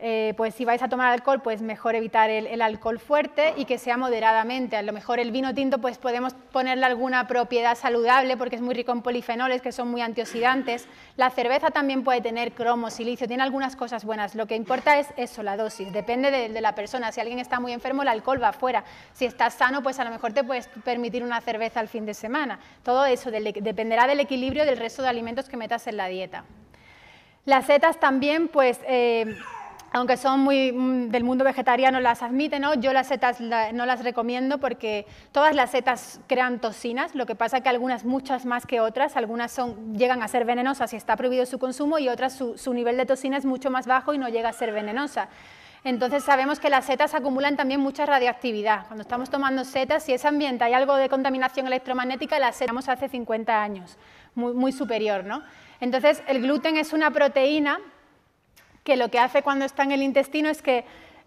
Eh, pues si vais a tomar alcohol, pues mejor evitar el, alcohol fuerte y que sea moderadamente. A lo mejor el vino tinto, pues podemos ponerle alguna propiedad saludable porque es muy rico en polifenoles que son muy antioxidantes. La cerveza también puede tener cromo, silicio, tiene algunas cosas buenas. Lo que importa es eso, la dosis. Depende de, la persona. Si alguien está muy enfermo, el alcohol va afuera. Si estás sano, pues a lo mejor te puedes permitir una cerveza al fin de semana. Todo eso dependerá del equilibrio del resto de alimentos que metas en la dieta. Las setas también, pues... Eh, aunque son muy mm, del mundo vegetariano, las admiten, ¿no? Yo las setas no las recomiendo porque todas las setas crean toxinas, lo que pasa que algunas, muchas más que otras, algunas son, llegan a ser venenosas y está prohibido su consumo y otras su, nivel de toxina es mucho más bajo y no llega a ser venenosa. Entonces sabemos que las setas acumulan también mucha radioactividad Cuando estamos tomando setas, si ese ambiente hay algo de contaminación electromagnética, las setamos hace 50 años, muy, muy superior, ¿no? Entonces el gluten es una proteína que lo que hace cuando está en el intestino es que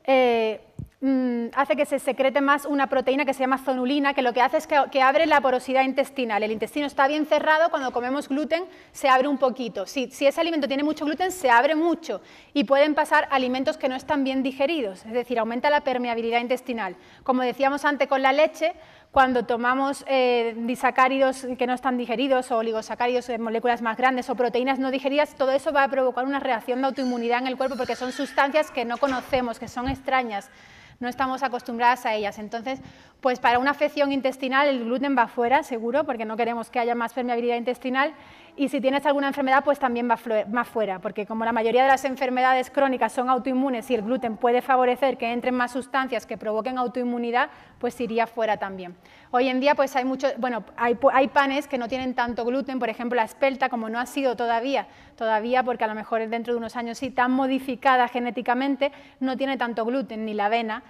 eh, mm, hace que se secrete más una proteína que se llama zonulina, que lo que hace es que, abre la porosidad intestinal. El intestino está bien cerrado, cuando comemos gluten se abre un poquito. si, ese alimento tiene mucho gluten, se abre mucho y pueden pasar alimentos que no están bien digeridos, es decir, aumenta la permeabilidad intestinal. Como decíamos antes con la leche, cuando tomamos eh, disacáridos que no están digeridos o oligosacáridos, eh, moléculas más grandes o proteínas no digeridas, todo eso va a provocar una reacción de autoinmunidad en el cuerpo porque son sustancias que no conocemos, que son extrañas, no estamos acostumbradas a ellas. Entonces, pues para una afección intestinal el gluten va fuera, seguro, porque no queremos que haya más permeabilidad intestinal y si tienes alguna enfermedad, pues también va, más fuera, porque como la mayoría de las enfermedades crónicas son autoinmunes y el gluten puede favorecer que entren más sustancias que provoquen autoinmunidad, pues iría fuera también. Hoy en día, pues hay muchos, bueno, hay, panes que no tienen tanto gluten, por ejemplo, la espelta, como no ha sido todavía, todavía porque a lo mejor dentro de unos años sí, tan modificada genéticamente, no tiene tanto gluten, ni la avena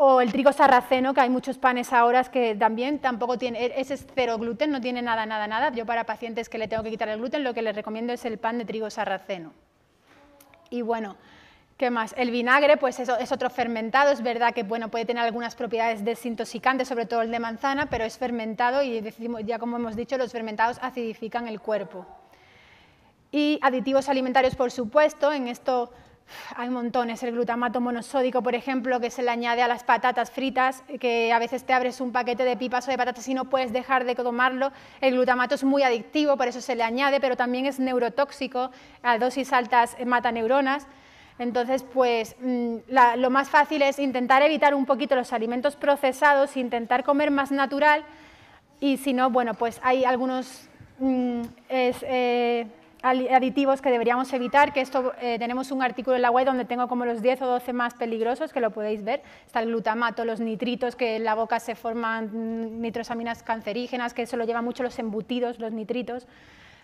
o el trigo sarraceno, que hay muchos panes ahora que también tampoco tiene, e-, ese es cero gluten, no tiene nada, nada, nada. Yo para pacientes que le tengo que quitar el gluten, lo que les recomiendo es el pan de trigo sarraceno. Y bueno, ¿qué más? El vinagre, pues eso es otro fermentado, es verdad que bueno, puede tener algunas propiedades desintoxicantes, sobre todo el de manzana, pero es fermentado y ya como hemos dicho, los fermentados acidifican el cuerpo. Y aditivos alimentarios, por supuesto, en esto hay montones, el glutamato monosódico, por ejemplo, que se le añade a las patatas fritas, que a veces te abres un paquete de pipas o de patatas y no puedes dejar de tomarlo. El glutamato es muy adictivo, por eso se le añade, pero también es neurotóxico, a dosis altas eh, mata neuronas. Entonces, pues mm, lo más fácil es intentar evitar un poquito los alimentos procesados, intentar comer más natural y si no, bueno, pues hay algunos... Mm, eh, aditivos que deberíamos evitar, que esto eh, tenemos un artículo en la web donde tengo como los 10 o 12 más peligrosos, que lo podéis ver, está el glutamato, los nitritos que en la boca se forman, mm, nitrosaminas cancerígenas, que eso lo llevan mucho los embutidos, los nitritos.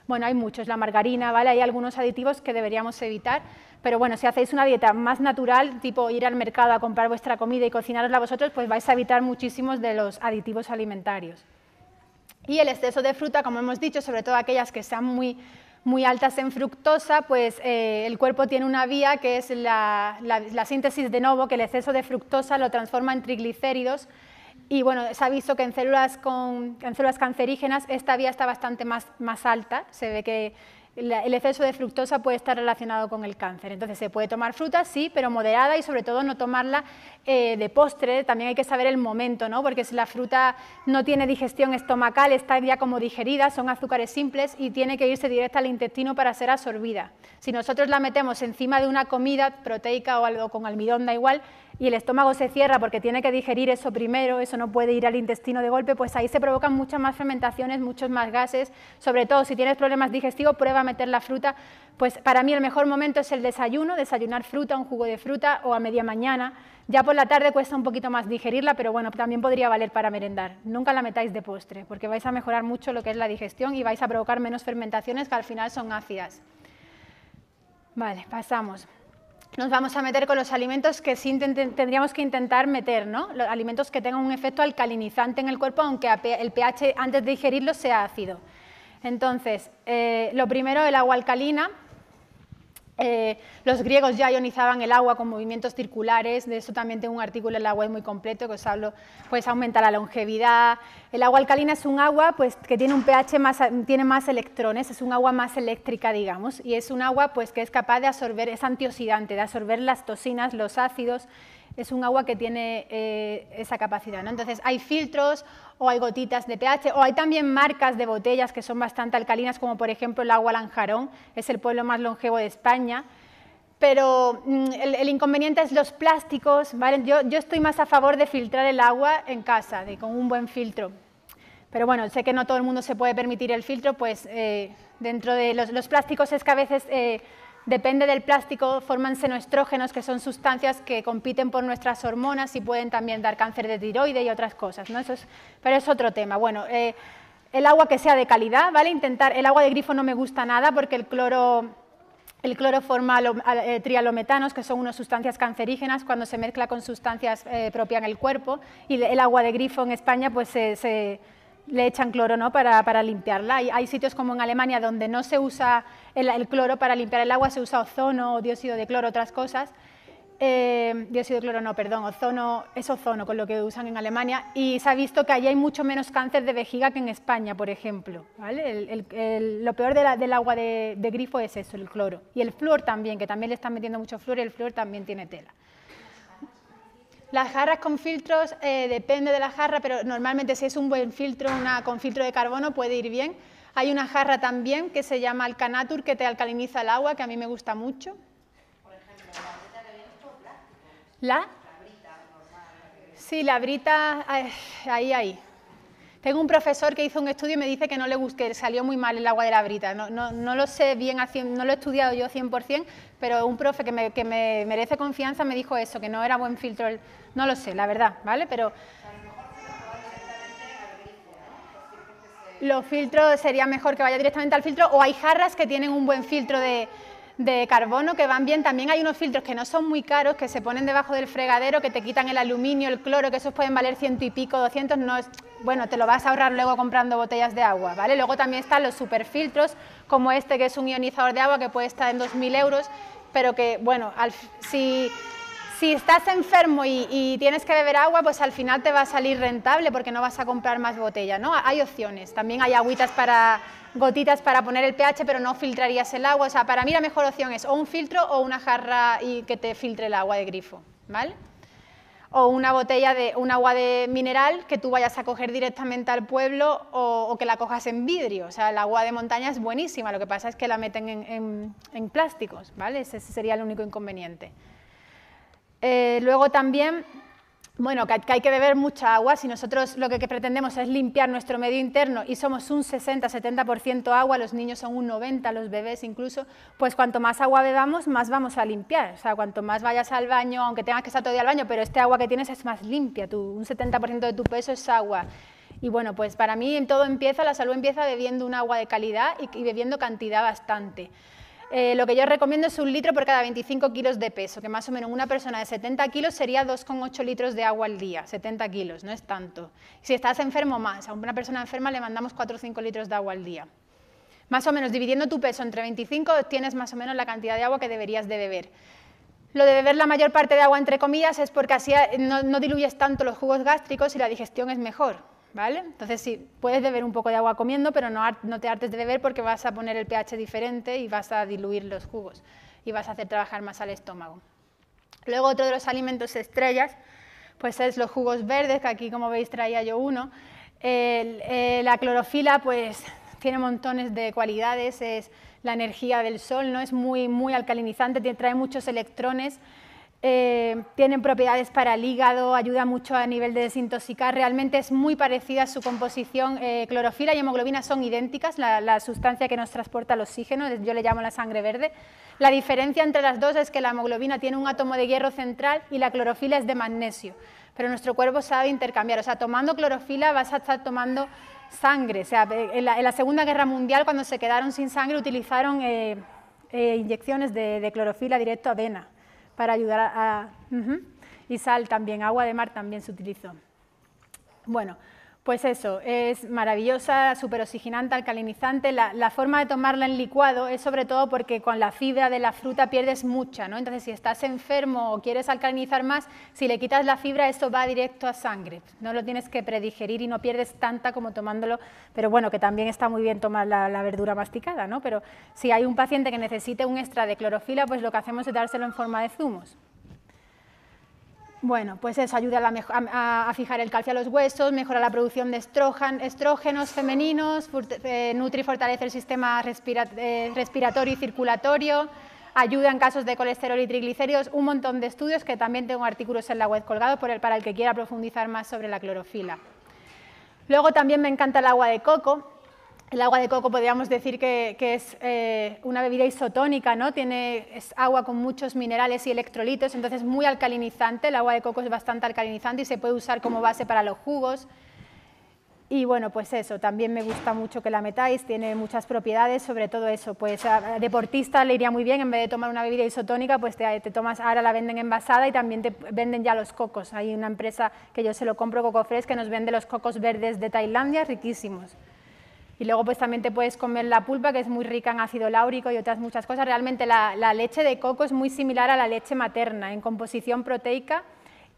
Bueno, hay muchos, la margarina, ¿vale? Hay algunos aditivos que deberíamos evitar, pero bueno, si hacéis una dieta más natural, tipo ir al mercado a comprar vuestra comida y cocinarosla vosotros, pues vais a evitar muchísimos de los aditivos alimentarios. Y el exceso de fruta, como hemos dicho, sobre todo aquellas que sean muy muy altas en fructosa, pues eh, el cuerpo tiene una vía que es la, síntesis de novo, que el exceso de fructosa lo transforma en triglicéridos. Y bueno, se ha visto que en células, con, células cancerígenas esta vía está bastante más, más alta, se ve que el exceso de fructosa puede estar relacionado con el cáncer. Entonces se puede tomar fruta, sí, pero moderada y sobre todo no tomarla eh, de postre. También hay que saber el momento, ¿no? porque si la fruta no tiene digestión estomacal, está ya como digerida, son azúcares simples y tiene que irse directa al intestino para ser absorbida. Si nosotros la metemos encima de una comida proteica o algo con almidón, da igual, y el estómago se cierra porque tiene que digerir eso primero, eso no puede ir al intestino de golpe, pues ahí se provocan muchas más fermentaciones, muchos más gases, sobre todo si tienes problemas digestivos, prueba a meter la fruta, pues para mí el mejor momento es el desayuno, desayunar fruta, un jugo de fruta o a media mañana, ya por la tarde cuesta un poquito más digerirla, pero bueno, también podría valer para merendar, nunca la metáis de postre, porque vais a mejorar mucho lo que es la digestión y vais a provocar menos fermentaciones que al final son ácidas. Vale, pasamos nos vamos a meter con los alimentos que sí tendríamos que intentar meter, ¿no? Los alimentos que tengan un efecto alcalinizante en el cuerpo, aunque el pH antes de digerirlo sea ácido. Entonces, eh, lo primero, el agua alcalina, eh, los griegos ya ionizaban el agua con movimientos circulares, de eso también tengo un artículo, el agua es muy completo, que os hablo, pues aumenta la longevidad. El agua alcalina es un agua pues, que tiene un pH más, tiene más electrones, es un agua más eléctrica, digamos, y es un agua pues, que es capaz de absorber, es antioxidante, de absorber las toxinas, los ácidos, es un agua que tiene eh, esa capacidad. Entonces, hay filtros o hay gotitas de pH o hay también marcas de botellas que son bastante alcalinas, como por ejemplo el agua Lanjarón, es el pueblo más longevo de España. Pero mm, el, inconveniente es los plásticos. ¿vale? Yo, estoy más a favor de filtrar el agua en casa, de, con un buen filtro. Pero bueno, sé que no todo el mundo se puede permitir el filtro, pues eh, dentro de los, plásticos es que a veces... Eh, Depende del plástico, forman senoestrógenos, que son sustancias que compiten por nuestras hormonas y pueden también dar cáncer de tiroides y otras cosas. ¿no? pero es otro tema. Bueno, eh, el agua que sea de calidad, ¿vale? Intentar, el agua de grifo no me gusta nada porque el cloro, el cloro forma eh, trialometanos, que son unas sustancias cancerígenas cuando se mezcla con sustancias eh, propias en el cuerpo, y el agua de grifo en España pues se le echan cloro ¿no? para, limpiarla. Hay, sitios como en Alemania donde no se usa el, cloro para limpiar el agua, se usa ozono o dióxido de cloro, otras cosas. Eh, dióxido de cloro no, perdón, ozono, es ozono con lo que usan en Alemania y se ha visto que allí hay mucho menos cáncer de vejiga que en España, por ejemplo. lo peor del agua de, de grifo es eso, el cloro. Y el flúor también, que también le están metiendo mucho flúor y el flúor también tiene tela. Las jarras con filtros, eh, depende de la jarra, pero normalmente si es un buen filtro, una con filtro de carbono, puede ir bien. Hay una jarra también que se llama Alcanatur, que te alcaliniza el agua, que a mí me gusta mucho. Por ejemplo, la brita que Sí, la brita, eh, ahí, ahí. Tengo un profesor que hizo un estudio y me dice que no le gustó, que salió muy mal el agua de la brita. No, lo sé bien, no lo he estudiado yo 100%, pero un profe que me, merece confianza me dijo eso, que no era buen filtro. no lo sé, la verdad, ¿vale? Pero... Los filtros sería mejor que vaya directamente al filtro o hay jarras que tienen un buen filtro de, de carbono que van bien. También hay unos filtros que no son muy caros, que se ponen debajo del fregadero, que te quitan el aluminio, el cloro, que esos pueden valer ciento y pico, doscientos, No es, bueno, te lo vas a ahorrar luego comprando botellas de agua, ¿vale? Luego también están los superfiltros, como este que es un ionizador de agua que puede estar en 2.000 euros, pero que, bueno, si si estás enfermo y, y, tienes que beber agua, pues al final te va a salir rentable porque no vas a comprar más botella, ¿no? Hay opciones. También hay agüitas para gotitas para poner el pH, pero no filtrarías el agua. O sea, para mí la mejor opción es o un filtro o una jarra y que te filtre el agua de grifo, ¿vale? O una botella de un agua de mineral que tú vayas a coger directamente al pueblo o, que la cojas en vidrio. O sea, el agua de montaña es buenísima, lo que pasa es que la meten en, plásticos, ¿vale? Ese sería el único inconveniente. Eh, luego también bueno, que hay que beber mucha agua. Si nosotros lo que pretendemos es limpiar nuestro medio interno y somos un 60-70% agua, los niños son un 90%, los bebés incluso, pues cuanto más agua bebamos, más vamos a limpiar. O sea, cuanto más vayas al baño, aunque tengas que estar todo el día al baño, pero este agua que tienes es más limpia. Tú, un 70% de tu peso es agua. Y bueno, pues para mí en todo empieza, la salud empieza bebiendo un agua de calidad y bebiendo cantidad bastante. Eh, lo que yo recomiendo es un litro por cada 25 kilos de peso, que más o menos una persona de 70 kilos sería 2,8 litros de agua al día, 70 kilos, no es tanto. Si estás enfermo más, a una persona enferma le mandamos 4 o 5 litros de agua al día. Más o menos, dividiendo tu peso entre 25, obtienes más o menos la cantidad de agua que deberías de beber. Lo de beber la mayor parte de agua, entre comillas, es porque así eh, no diluyes tanto los jugos gástricos y la digestión es mejor. ¿vale? Entonces sí, puedes beber un poco de agua comiendo, pero no, te hartes de beber porque vas a poner el pH diferente y vas a diluir los jugos y vas a hacer trabajar más al estómago. Luego otro de los alimentos estrellas, pues es los jugos verdes, que aquí como veis traía yo uno. Eh, la clorofila pues tiene montones de cualidades, es la energía del sol, ¿no? es muy, muy alcalinizante, trae muchos electrones eh, tienen propiedades para el hígado, ayuda mucho a nivel de desintoxicar, realmente es muy parecida su composición. Eh, clorofila y hemoglobina son idénticas, la, sustancia que nos transporta el oxígeno, yo le llamo la sangre verde. La diferencia entre las dos es que la hemoglobina tiene un átomo de hierro central y la clorofila es de magnesio, pero nuestro cuerpo sabe intercambiar, o sea, tomando clorofila vas a estar tomando sangre, en la, Segunda Guerra Mundial cuando se quedaron sin sangre utilizaron... Eh, inyecciones de, de clorofila directo a vena, para ayudar a... Y sal también, agua de mar también se utilizó. Bueno, pues eso, es maravillosa, super oxigenante, alcalinizante. La, forma de tomarla en licuado es sobre todo porque con la fibra de la fruta pierdes mucha, ¿no? Entonces, si estás enfermo o quieres alcalinizar más, si le quitas la fibra, eso va directo a sangre. No lo tienes que predigerir y no pierdes tanta como tomándolo. Pero bueno, que también está muy bien tomar la, la verdura masticada, ¿no? Pero si hay un paciente que necesite un extra de clorofila, pues lo que hacemos es dárselo en forma de zumos. Bueno, pues eso ayuda a, fijar el calcio a los huesos, mejora la producción de estrógenos femeninos, eh, nutre y fortalece el sistema eh, respiratorio y circulatorio, ayuda en casos de colesterol y triglicéridos, un montón de estudios que también tengo artículos en la web colgados por el, para el que quiera profundizar más sobre la clorofila. Luego también me encanta el agua de coco, el agua de coco podríamos decir que, es eh, una bebida isotónica, ¿no? Tiene, es agua con muchos minerales y electrolitos, entonces muy alcalinizante. El agua de coco es bastante alcalinizante y se puede usar como base para los jugos. Y bueno, pues eso, también me gusta mucho que la metáis, tiene muchas propiedades, sobre todo eso, pues a deportista le iría muy bien, en vez de tomar una bebida isotónica, pues te, tomas, ahora la venden envasada y también te venden ya los cocos. Hay una empresa que yo se lo compro, Coco Fresh, que nos vende los cocos verdes de Tailandia, riquísimos. Y luego pues, también puedes comer la pulpa, que es muy rica en ácido láurico y otras muchas cosas. Realmente la, leche de coco es muy similar a la leche materna en composición proteica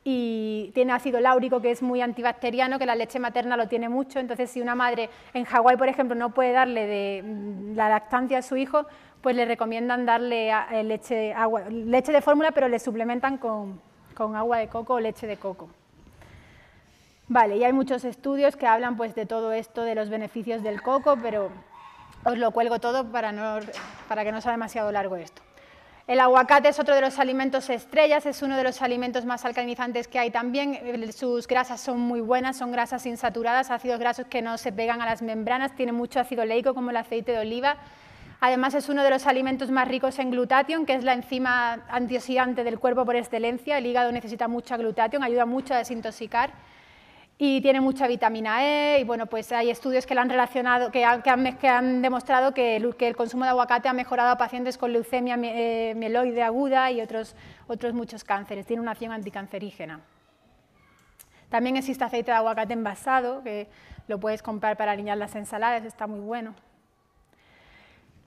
y tiene ácido láurico que es muy antibacteriano, que la leche materna lo tiene mucho. Entonces, si una madre en Hawái, por ejemplo, no puede darle mm, la lactancia a su hijo, pues le recomiendan darle eh, leche, de fórmula, pero le suplementan con, con agua de coco o leche de coco. Vale, y hay muchos estudios que hablan pues, de todo esto, de los beneficios del coco, pero os lo cuelgo todo para, no, para que no sea demasiado largo esto. El aguacate es otro de los alimentos estrellas, es uno de los alimentos más alcalinizantes que hay también. Sus grasas son muy buenas, son grasas insaturadas, ácidos grasos que no se pegan a las membranas, tiene mucho ácido leico como el aceite de oliva. Además es uno de los alimentos más ricos en glutatión, que es la enzima antioxidante del cuerpo por excelencia. El hígado necesita mucho glutatión, ayuda mucho a desintoxicar y tiene mucha vitamina E y bueno, pues hay estudios que han relacionado, que han, que han, demostrado que el, consumo de aguacate ha mejorado a pacientes con leucemia eh, mieloide aguda y otros, otros muchos cánceres. Tiene una acción anticancerígena. También existe aceite de aguacate envasado, que lo puedes comprar para alinear las ensaladas, está muy bueno.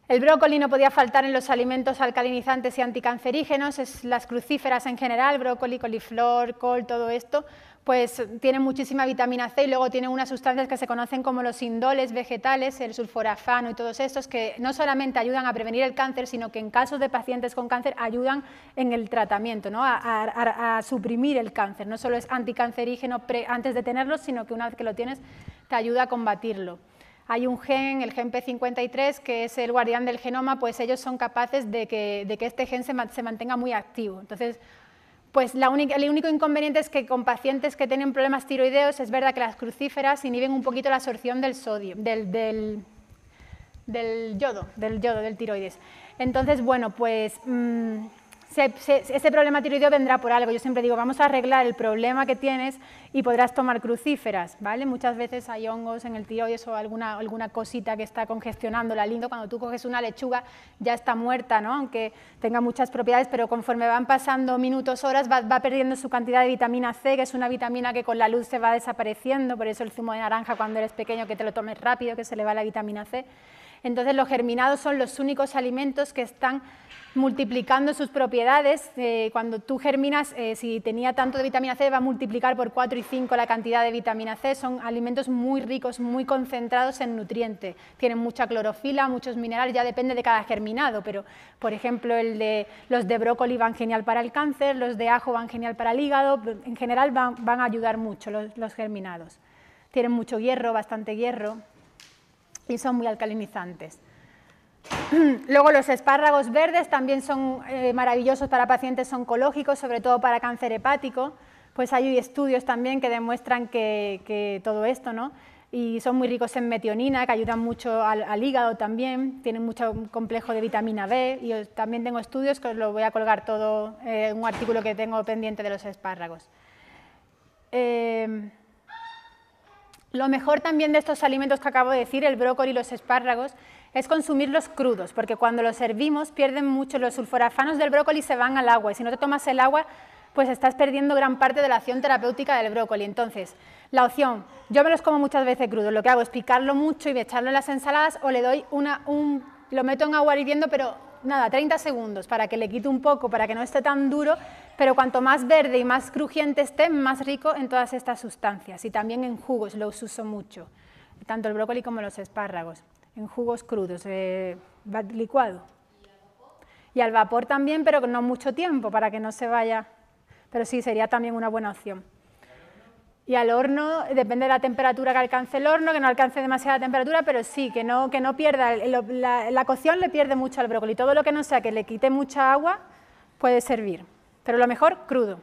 El brócoli no podía faltar en los alimentos alcalinizantes y anticancerígenos, es las crucíferas en general, brócoli, coliflor, col, todo esto, pues tiene muchísima vitamina C y luego tiene unas sustancias que se conocen como los indoles vegetales, el sulforafano y todos estos, que no solamente ayudan a prevenir el cáncer, sino que en casos de pacientes con cáncer ayudan en el tratamiento, ¿no? a, suprimir el cáncer. No solo es anticancerígeno antes de tenerlo, sino que una vez que lo tienes te ayuda a combatirlo hay un gen, el gen P53, que es el guardián del genoma, pues ellos son capaces de que, este gen se, se, mantenga muy activo. Entonces, pues la única, el único inconveniente es que con pacientes que tienen problemas tiroideos es verdad que las crucíferas inhiben un poquito la absorción del sodio, del, del, yodo, del yodo, del tiroides. Entonces, bueno, pues... Mm, se, ese problema tiroideo vendrá por algo. Yo siempre digo, vamos a arreglar el problema que tienes y podrás tomar crucíferas, ¿vale? Muchas veces hay hongos en el tiroides o alguna, alguna cosita que está congestionando la lindo. Cuando tú coges una lechuga ya está muerta, ¿no? Aunque tenga muchas propiedades, pero conforme van pasando minutos, horas, va, va perdiendo su cantidad de vitamina C, que es una vitamina que con la luz se va desapareciendo, por eso el zumo de naranja cuando eres pequeño, que te lo tomes rápido, que se le va la vitamina C. Entonces los germinados son los únicos alimentos que están multiplicando sus propiedades. Eh, cuando tú germinas, eh, si tenía tanto de vitamina C, va a multiplicar por 4 y 5 la cantidad de vitamina C. Son alimentos muy ricos, muy concentrados en nutrientes. Tienen mucha clorofila, muchos minerales, ya depende de cada germinado, pero por ejemplo los de brócoli van genial para el cáncer, los de ajo van genial para el hígado, en general van, a ayudar mucho los germinados. Tienen mucho hierro, bastante hierro y son muy alcalinizantes. Luego los espárragos verdes también son eh, maravillosos para pacientes oncológicos, sobre todo para cáncer hepático, pues hay estudios también que demuestran que, todo esto, ¿no? Y son muy ricos en metionina, que ayudan mucho al, hígado también, tienen mucho complejo de vitamina B, y también tengo estudios que os lo voy a colgar todo eh, en un artículo que tengo pendiente de los espárragos. Eh, lo mejor también de estos alimentos que acabo de decir, el brócoli y los espárragos, es consumirlos crudos, porque cuando los servimos pierden mucho los sulforafanos del brócoli y se van al agua y si no te tomas el agua, pues estás perdiendo gran parte de la acción terapéutica del brócoli. Entonces, la opción, yo me los como muchas veces crudos, lo que hago es picarlo mucho y echarlo en las ensaladas o le doy una, un, lo meto en agua hirviendo, pero nada, 30 segundos para que le quite un poco, para que no esté tan duro, pero cuanto más verde y más crujiente esté, más rico en todas estas sustancias y también en jugos, los uso mucho, tanto el brócoli como los espárragos, en jugos crudos, eh, licuado. Y al vapor también, pero no mucho tiempo para que no se vaya, pero sí sería también una buena opción y al horno, depende de la temperatura que alcance el horno, que no alcance demasiada temperatura, pero sí, que no, que no pierda, la, cocción le pierde mucho al brócoli, todo lo que no sea que le quite mucha agua puede servir, pero lo mejor crudo,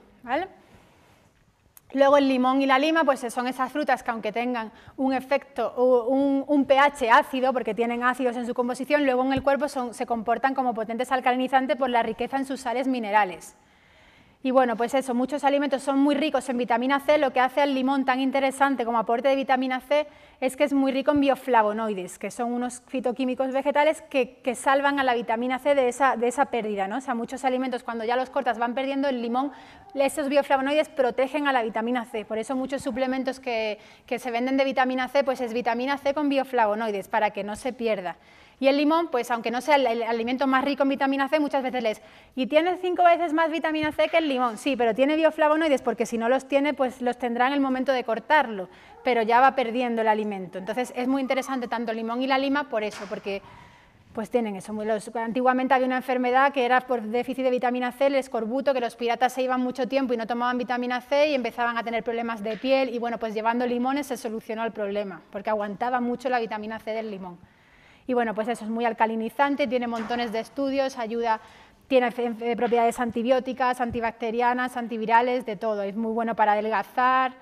Luego el limón y la lima, pues son esas frutas que aunque tengan un efecto, un, un pH ácido, porque tienen ácidos en su composición, luego en el cuerpo se comportan como potentes alcalinizantes por la riqueza en sus sales minerales. Y bueno, pues eso, muchos alimentos son muy ricos en vitamina C, lo que hace al limón tan interesante como aporte de vitamina C es que es muy rico en bioflavonoides, que son unos fitoquímicos vegetales que, salvan a la vitamina C de esa, de pérdida. O sea, muchos alimentos cuando ya los cortas van perdiendo el limón, esos bioflavonoides protegen a la vitamina C. Por eso muchos suplementos que, que se venden de vitamina C, pues es vitamina C con bioflavonoides, para que no se pierda. Y el limón, pues aunque no sea el, alimento más rico en vitamina C, muchas veces lees, y tiene cinco veces más vitamina C que el limón. Sí, pero tiene bioflavonoides porque si no los tiene, pues los tendrá en el momento de cortarlo, pero ya va perdiendo el alimento. Entonces es muy interesante tanto el limón y la lima por eso, porque pues tienen eso. antiguamente había una enfermedad que era por déficit de vitamina C, el escorbuto, que los piratas se iban mucho tiempo y no tomaban vitamina C y empezaban a tener problemas de piel y bueno, pues llevando limones se solucionó el problema, porque aguantaba mucho la vitamina C del limón. Y bueno, pues eso es muy alcalinizante, tiene montones de estudios, ayuda, tiene propiedades antibióticas, antibacterianas, antivirales, de todo. Es muy bueno para adelgazar,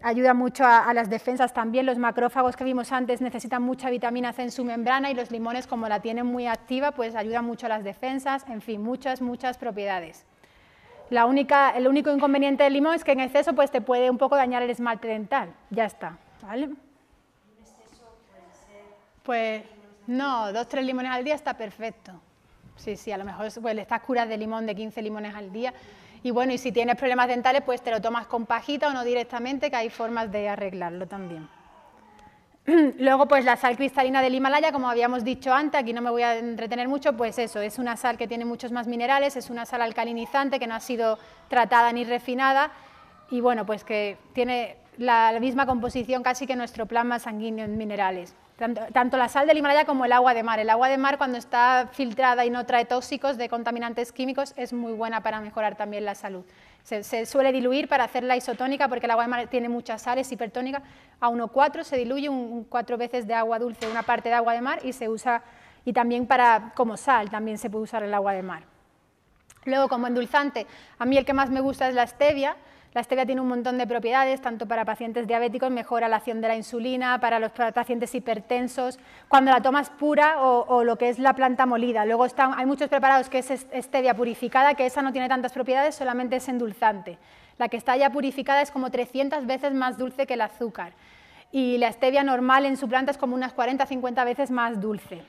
ayuda mucho a, las defensas también. Los macrófagos que vimos antes necesitan mucha vitamina C en su membrana y los limones, como la tienen muy activa, pues ayuda mucho a las defensas. En fin, muchas, muchas propiedades. el único inconveniente del limón es que en exceso pues, te puede un poco dañar el esmalte dental. Ya está. ¿vale? exceso puede ser? Pues no, dos, tres limones al día está perfecto. Sí, sí, a lo mejor pues, estás curas de limón de 15 limones al día. Y bueno, y si tienes problemas dentales, pues te lo tomas con pajita o no directamente, que hay formas de arreglarlo también. Luego, pues la sal cristalina del Himalaya, como habíamos dicho antes, aquí no me voy a entretener mucho, pues eso, es una sal que tiene muchos más minerales, es una sal alcalinizante que no ha sido tratada ni refinada y bueno, pues que tiene la misma composición casi que nuestro plasma sanguíneo en minerales tanto, la sal del Himalaya como el agua de mar. El agua de mar cuando está filtrada y no trae tóxicos de contaminantes químicos es muy buena para mejorar también la salud. Se, suele diluir para hacerla isotónica porque el agua de mar tiene muchas sales, hipertónica. A 1,4 se diluye un, cuatro veces de agua dulce una parte de agua de mar y se usa y también para como sal también se puede usar el agua de mar. Luego como endulzante, a mí el que más me gusta es la stevia, la stevia tiene un montón de propiedades, tanto para pacientes diabéticos, mejora la acción de la insulina, para los pacientes hipertensos, cuando la tomas pura o, lo que es la planta molida. Luego hay muchos preparados que es stevia purificada, que esa no tiene tantas propiedades, solamente es endulzante. La que está ya purificada es como 300 veces más dulce que el azúcar y la stevia normal en su planta es como unas 40-50 veces más dulce.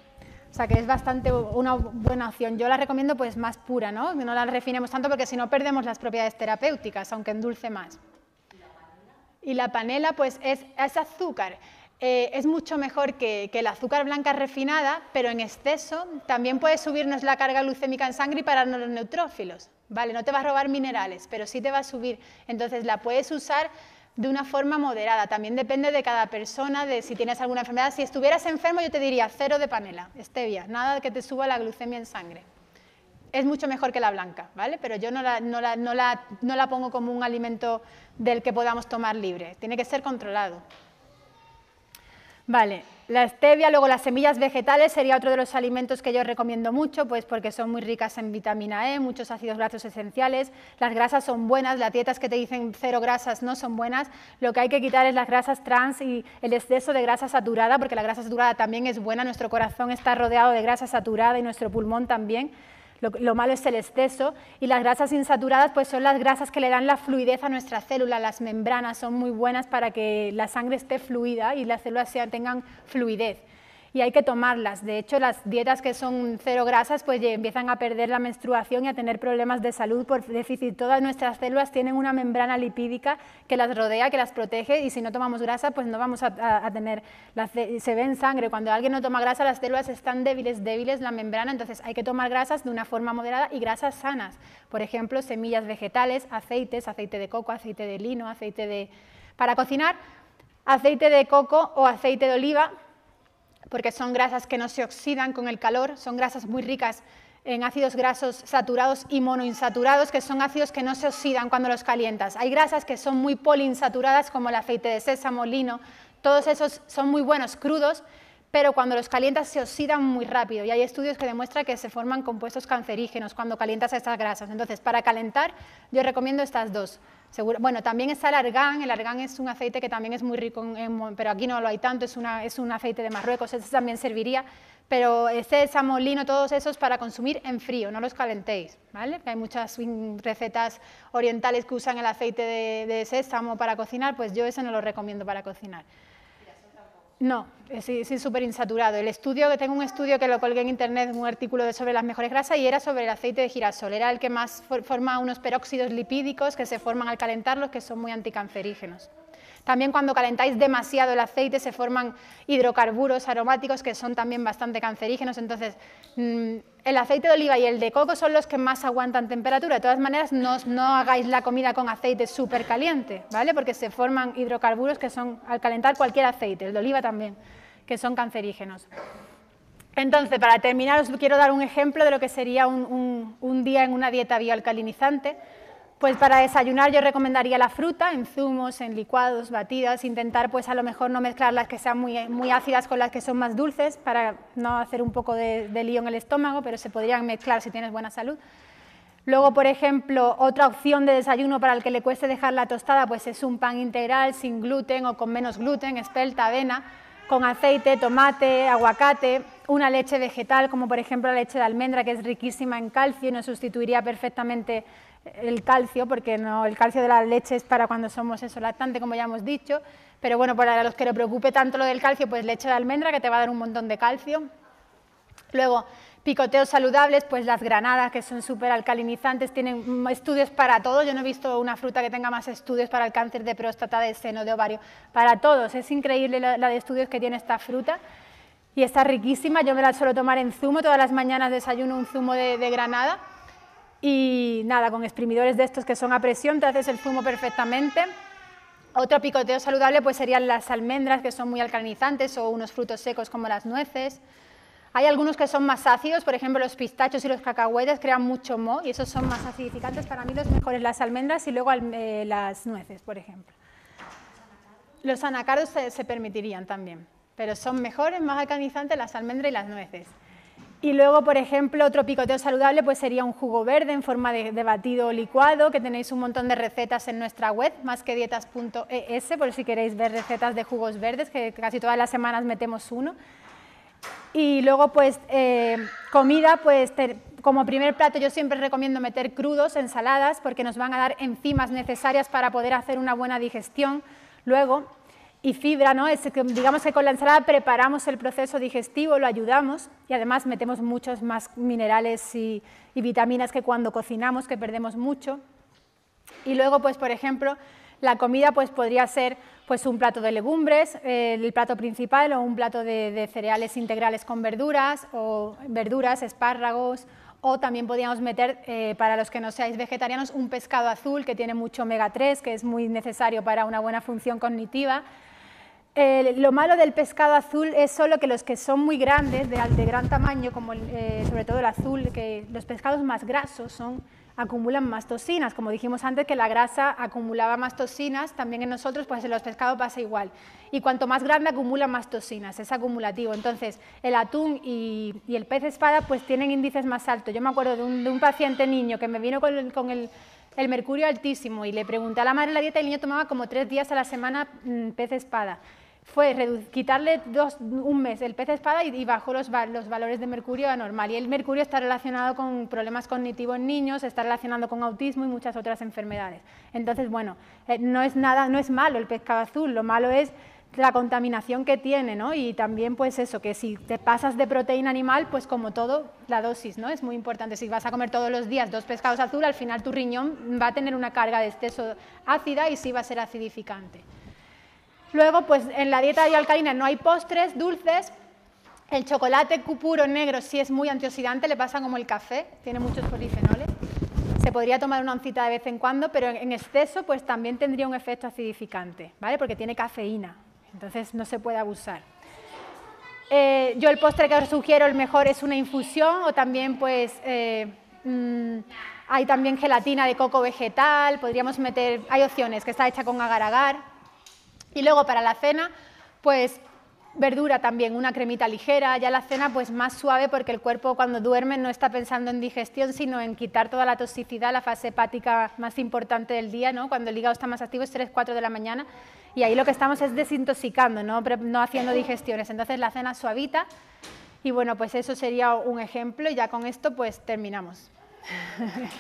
O sea que es bastante una buena opción. Yo la recomiendo pues más pura, ¿no? No la refinemos tanto porque si no perdemos las propiedades terapéuticas, aunque endulce más. Y la panela pues es, azúcar. Eh, es mucho mejor que, que, el azúcar blanca refinada, pero en exceso también puede subirnos la carga glucémica en sangre y pararnos los neutrófilos. Vale, no te va a robar minerales, pero sí te va a subir. Entonces la puedes usar de una forma moderada. También depende de cada persona, de si tienes alguna enfermedad. Si estuvieras enfermo, yo te diría cero de panela, stevia, nada que te suba la glucemia en sangre. Es mucho mejor que la blanca, ¿vale? Pero yo no la, no la pongo como un alimento del que podamos tomar libre. Tiene que ser controlado. Vale, la stevia, luego las semillas vegetales sería otro de los alimentos que yo recomiendo mucho, pues porque son muy ricas en vitamina E, muchos ácidos grasos esenciales, las grasas son buenas, las dietas que te dicen cero grasas no son buenas, lo que hay que quitar es las grasas trans y el exceso de grasa saturada, porque la grasa saturada también es buena, nuestro corazón está rodeado de grasa saturada y nuestro pulmón también. Lo, malo es el exceso y las grasas insaturadas pues son las grasas que le dan la fluidez a nuestras células, las membranas son muy buenas para que la sangre esté fluida y las células tengan fluidez y hay que tomarlas. De hecho, las dietas que son cero grasas pues empiezan a perder la menstruación y a tener problemas de salud por déficit. Todas nuestras células tienen una membrana lipídica que las rodea, que las protege y si no tomamos grasa pues no vamos a, tener, se ve sangre. Cuando alguien no toma grasa las células están débiles, débiles la membrana, entonces hay que tomar grasas de una forma moderada y grasas sanas. Por ejemplo, semillas vegetales, aceites, aceite de coco, aceite de lino, aceite de... Para cocinar, aceite de coco o aceite de oliva porque son grasas que no se oxidan con el calor, son grasas muy ricas en ácidos grasos saturados y monoinsaturados, que son ácidos que no se oxidan cuando los calientas. Hay grasas que son muy poliinsaturadas, como el aceite de sésamo, lino, todos esos son muy buenos crudos, pero cuando los calientas se oxidan muy rápido y hay estudios que demuestran que se forman compuestos cancerígenos cuando calientas estas grasas. Entonces, para calentar, yo recomiendo estas dos. Bueno, también está el argán. El argán es un aceite que también es muy rico, en, pero aquí no lo hay tanto. Es, un aceite de Marruecos, ese también serviría. Pero sésamo, este lino, todos esos para consumir en frío, no los calentéis. ¿vale? Hay muchas recetas orientales que usan el aceite de, de sésamo para cocinar, pues yo eso no lo recomiendo para cocinar. No, es, súper insaturado. El estudio, que tengo un estudio que lo colgué en internet, un artículo sobre las mejores grasas, y era sobre el aceite de girasol. Era el que más forma unos peróxidos lipídicos que se forman al calentarlos, que son muy anticancerígenos. También cuando calentáis demasiado el aceite se forman hidrocarburos aromáticos que son también bastante cancerígenos. Entonces, mm, el aceite de oliva y el de coco son los que más aguantan temperatura. De todas maneras, no, hagáis la comida con aceite súper caliente, ¿vale? Porque se forman hidrocarburos que son, al calentar cualquier aceite, el de oliva también, que son cancerígenos. Entonces, para terminar, os quiero dar un ejemplo de lo que sería un día en una dieta bioalcalinizante. Pues para desayunar yo recomendaría la fruta en zumos, en licuados, batidas, intentar pues a lo mejor no mezclar las que sean muy, ácidas con las que son más dulces para no hacer un poco de, de lío en el estómago, pero se podrían mezclar si tienes buena salud. Luego, por ejemplo, otra opción de desayuno para el que le cueste dejar la tostada, pues es un pan integral sin gluten o con menos gluten, espelta, avena, con aceite, tomate, aguacate, una leche vegetal, como por ejemplo la leche de almendra, que es riquísima en calcio y nos sustituiría perfectamente el calcio, porque no, el calcio de la leche es para cuando somos eso, lactante, como ya hemos dicho, pero bueno, para los que le preocupe tanto lo del calcio, pues leche de almendra, que te va a dar un montón de calcio. Luego, picoteos saludables, pues las granadas, que son súper alcalinizantes, tienen estudios para todo. Yo no he visto una fruta que tenga más estudios para el cáncer de próstata, de seno, de ovario, para todos. Es increíble la, de estudios que tiene esta fruta y está riquísima. Yo me la suelo tomar en zumo, todas las mañanas desayuno un zumo de granada y nada, con exprimidores de estos que son a presión te haces el zumo perfectamente. Otro picoteo saludable pues serían las almendras que son muy alcalinizantes o unos frutos secos como las nueces. Hay algunos que son más ácidos, por ejemplo los pistachos y los cacahuetes crean mucho mo y esos son más acidificantes. Para mí los mejores las almendras y luego eh, las nueces, por ejemplo. Los anacardos se, se permitirían también, pero son mejores, más alcalinizantes las almendras y las nueces. Y luego, por ejemplo, otro picoteo saludable pues sería un jugo verde en forma de, batido o licuado, que tenéis un montón de recetas en nuestra web, dietas.es por si queréis ver recetas de jugos verdes, que casi todas las semanas metemos uno. Y luego, pues, eh, comida, pues, como primer plato yo siempre recomiendo meter crudos, ensaladas, porque nos van a dar enzimas necesarias para poder hacer una buena digestión. Luego, y fibra, ¿no? Es que, digamos que con la ensalada preparamos el proceso digestivo, lo ayudamos y además metemos muchos más minerales y, vitaminas que cuando cocinamos, que perdemos mucho. Y luego, pues, por ejemplo, la comida pues, podría ser pues, un plato de legumbres, el plato principal o un plato de, cereales integrales con verduras o verduras, espárragos o también podríamos meter, eh, para los que no seáis vegetarianos, un pescado azul que tiene mucho omega 3, que es muy necesario para una buena función cognitiva lo malo del pescado azul es solo que los que son muy grandes, de, gran tamaño, como eh, sobre todo el azul, que los pescados más grasos son, acumulan más toxinas. Como dijimos antes que la grasa acumulaba más toxinas, también en nosotros, pues en los pescados pasa igual. Y cuanto más grande acumula más toxinas, es acumulativo. Entonces, el atún y, el pez espada pues tienen índices más altos. Yo me acuerdo de un, paciente niño que me vino con el, mercurio altísimo y le pregunté a la madre la dieta y el niño tomaba como tres días a la semana mm, pez espada fue quitarle un mes el pez espada y, bajó los, valores de mercurio a normal. Y el mercurio está relacionado con problemas cognitivos en niños, está relacionado con autismo y muchas otras enfermedades. Entonces, bueno, eh, no es nada, no es malo el pescado azul, lo malo es la contaminación que tiene, ¿no? Y también pues eso, que si te pasas de proteína animal, pues como todo, la dosis, ¿no? Es muy importante. Si vas a comer todos los días dos pescados azul, al final tu riñón va a tener una carga de exceso ácida y sí va a ser acidificante. Luego, pues en la dieta alcalina no hay postres, dulces. El chocolate cupuro negro sí es muy antioxidante, le pasa como el café, tiene muchos polifenoles. Se podría tomar una oncita de vez en cuando, pero en exceso pues también tendría un efecto acidificante, ¿vale? Porque tiene cafeína, entonces no se puede abusar. Eh, yo el postre que os sugiero, el mejor, es una infusión o también pues eh, mm, hay también gelatina de coco vegetal, podríamos meter, hay opciones que está hecha con agar agar, y luego para la cena, pues verdura también, una cremita ligera, ya la cena pues más suave porque el cuerpo cuando duerme no está pensando en digestión, sino en quitar toda la toxicidad, la fase hepática más importante del día, ¿no? Cuando el hígado está más activo es 3, 4 de la mañana y ahí lo que estamos es desintoxicando, no, no haciendo digestiones. Entonces la cena suavita y bueno, pues eso sería un ejemplo y ya con esto pues terminamos. Gracias.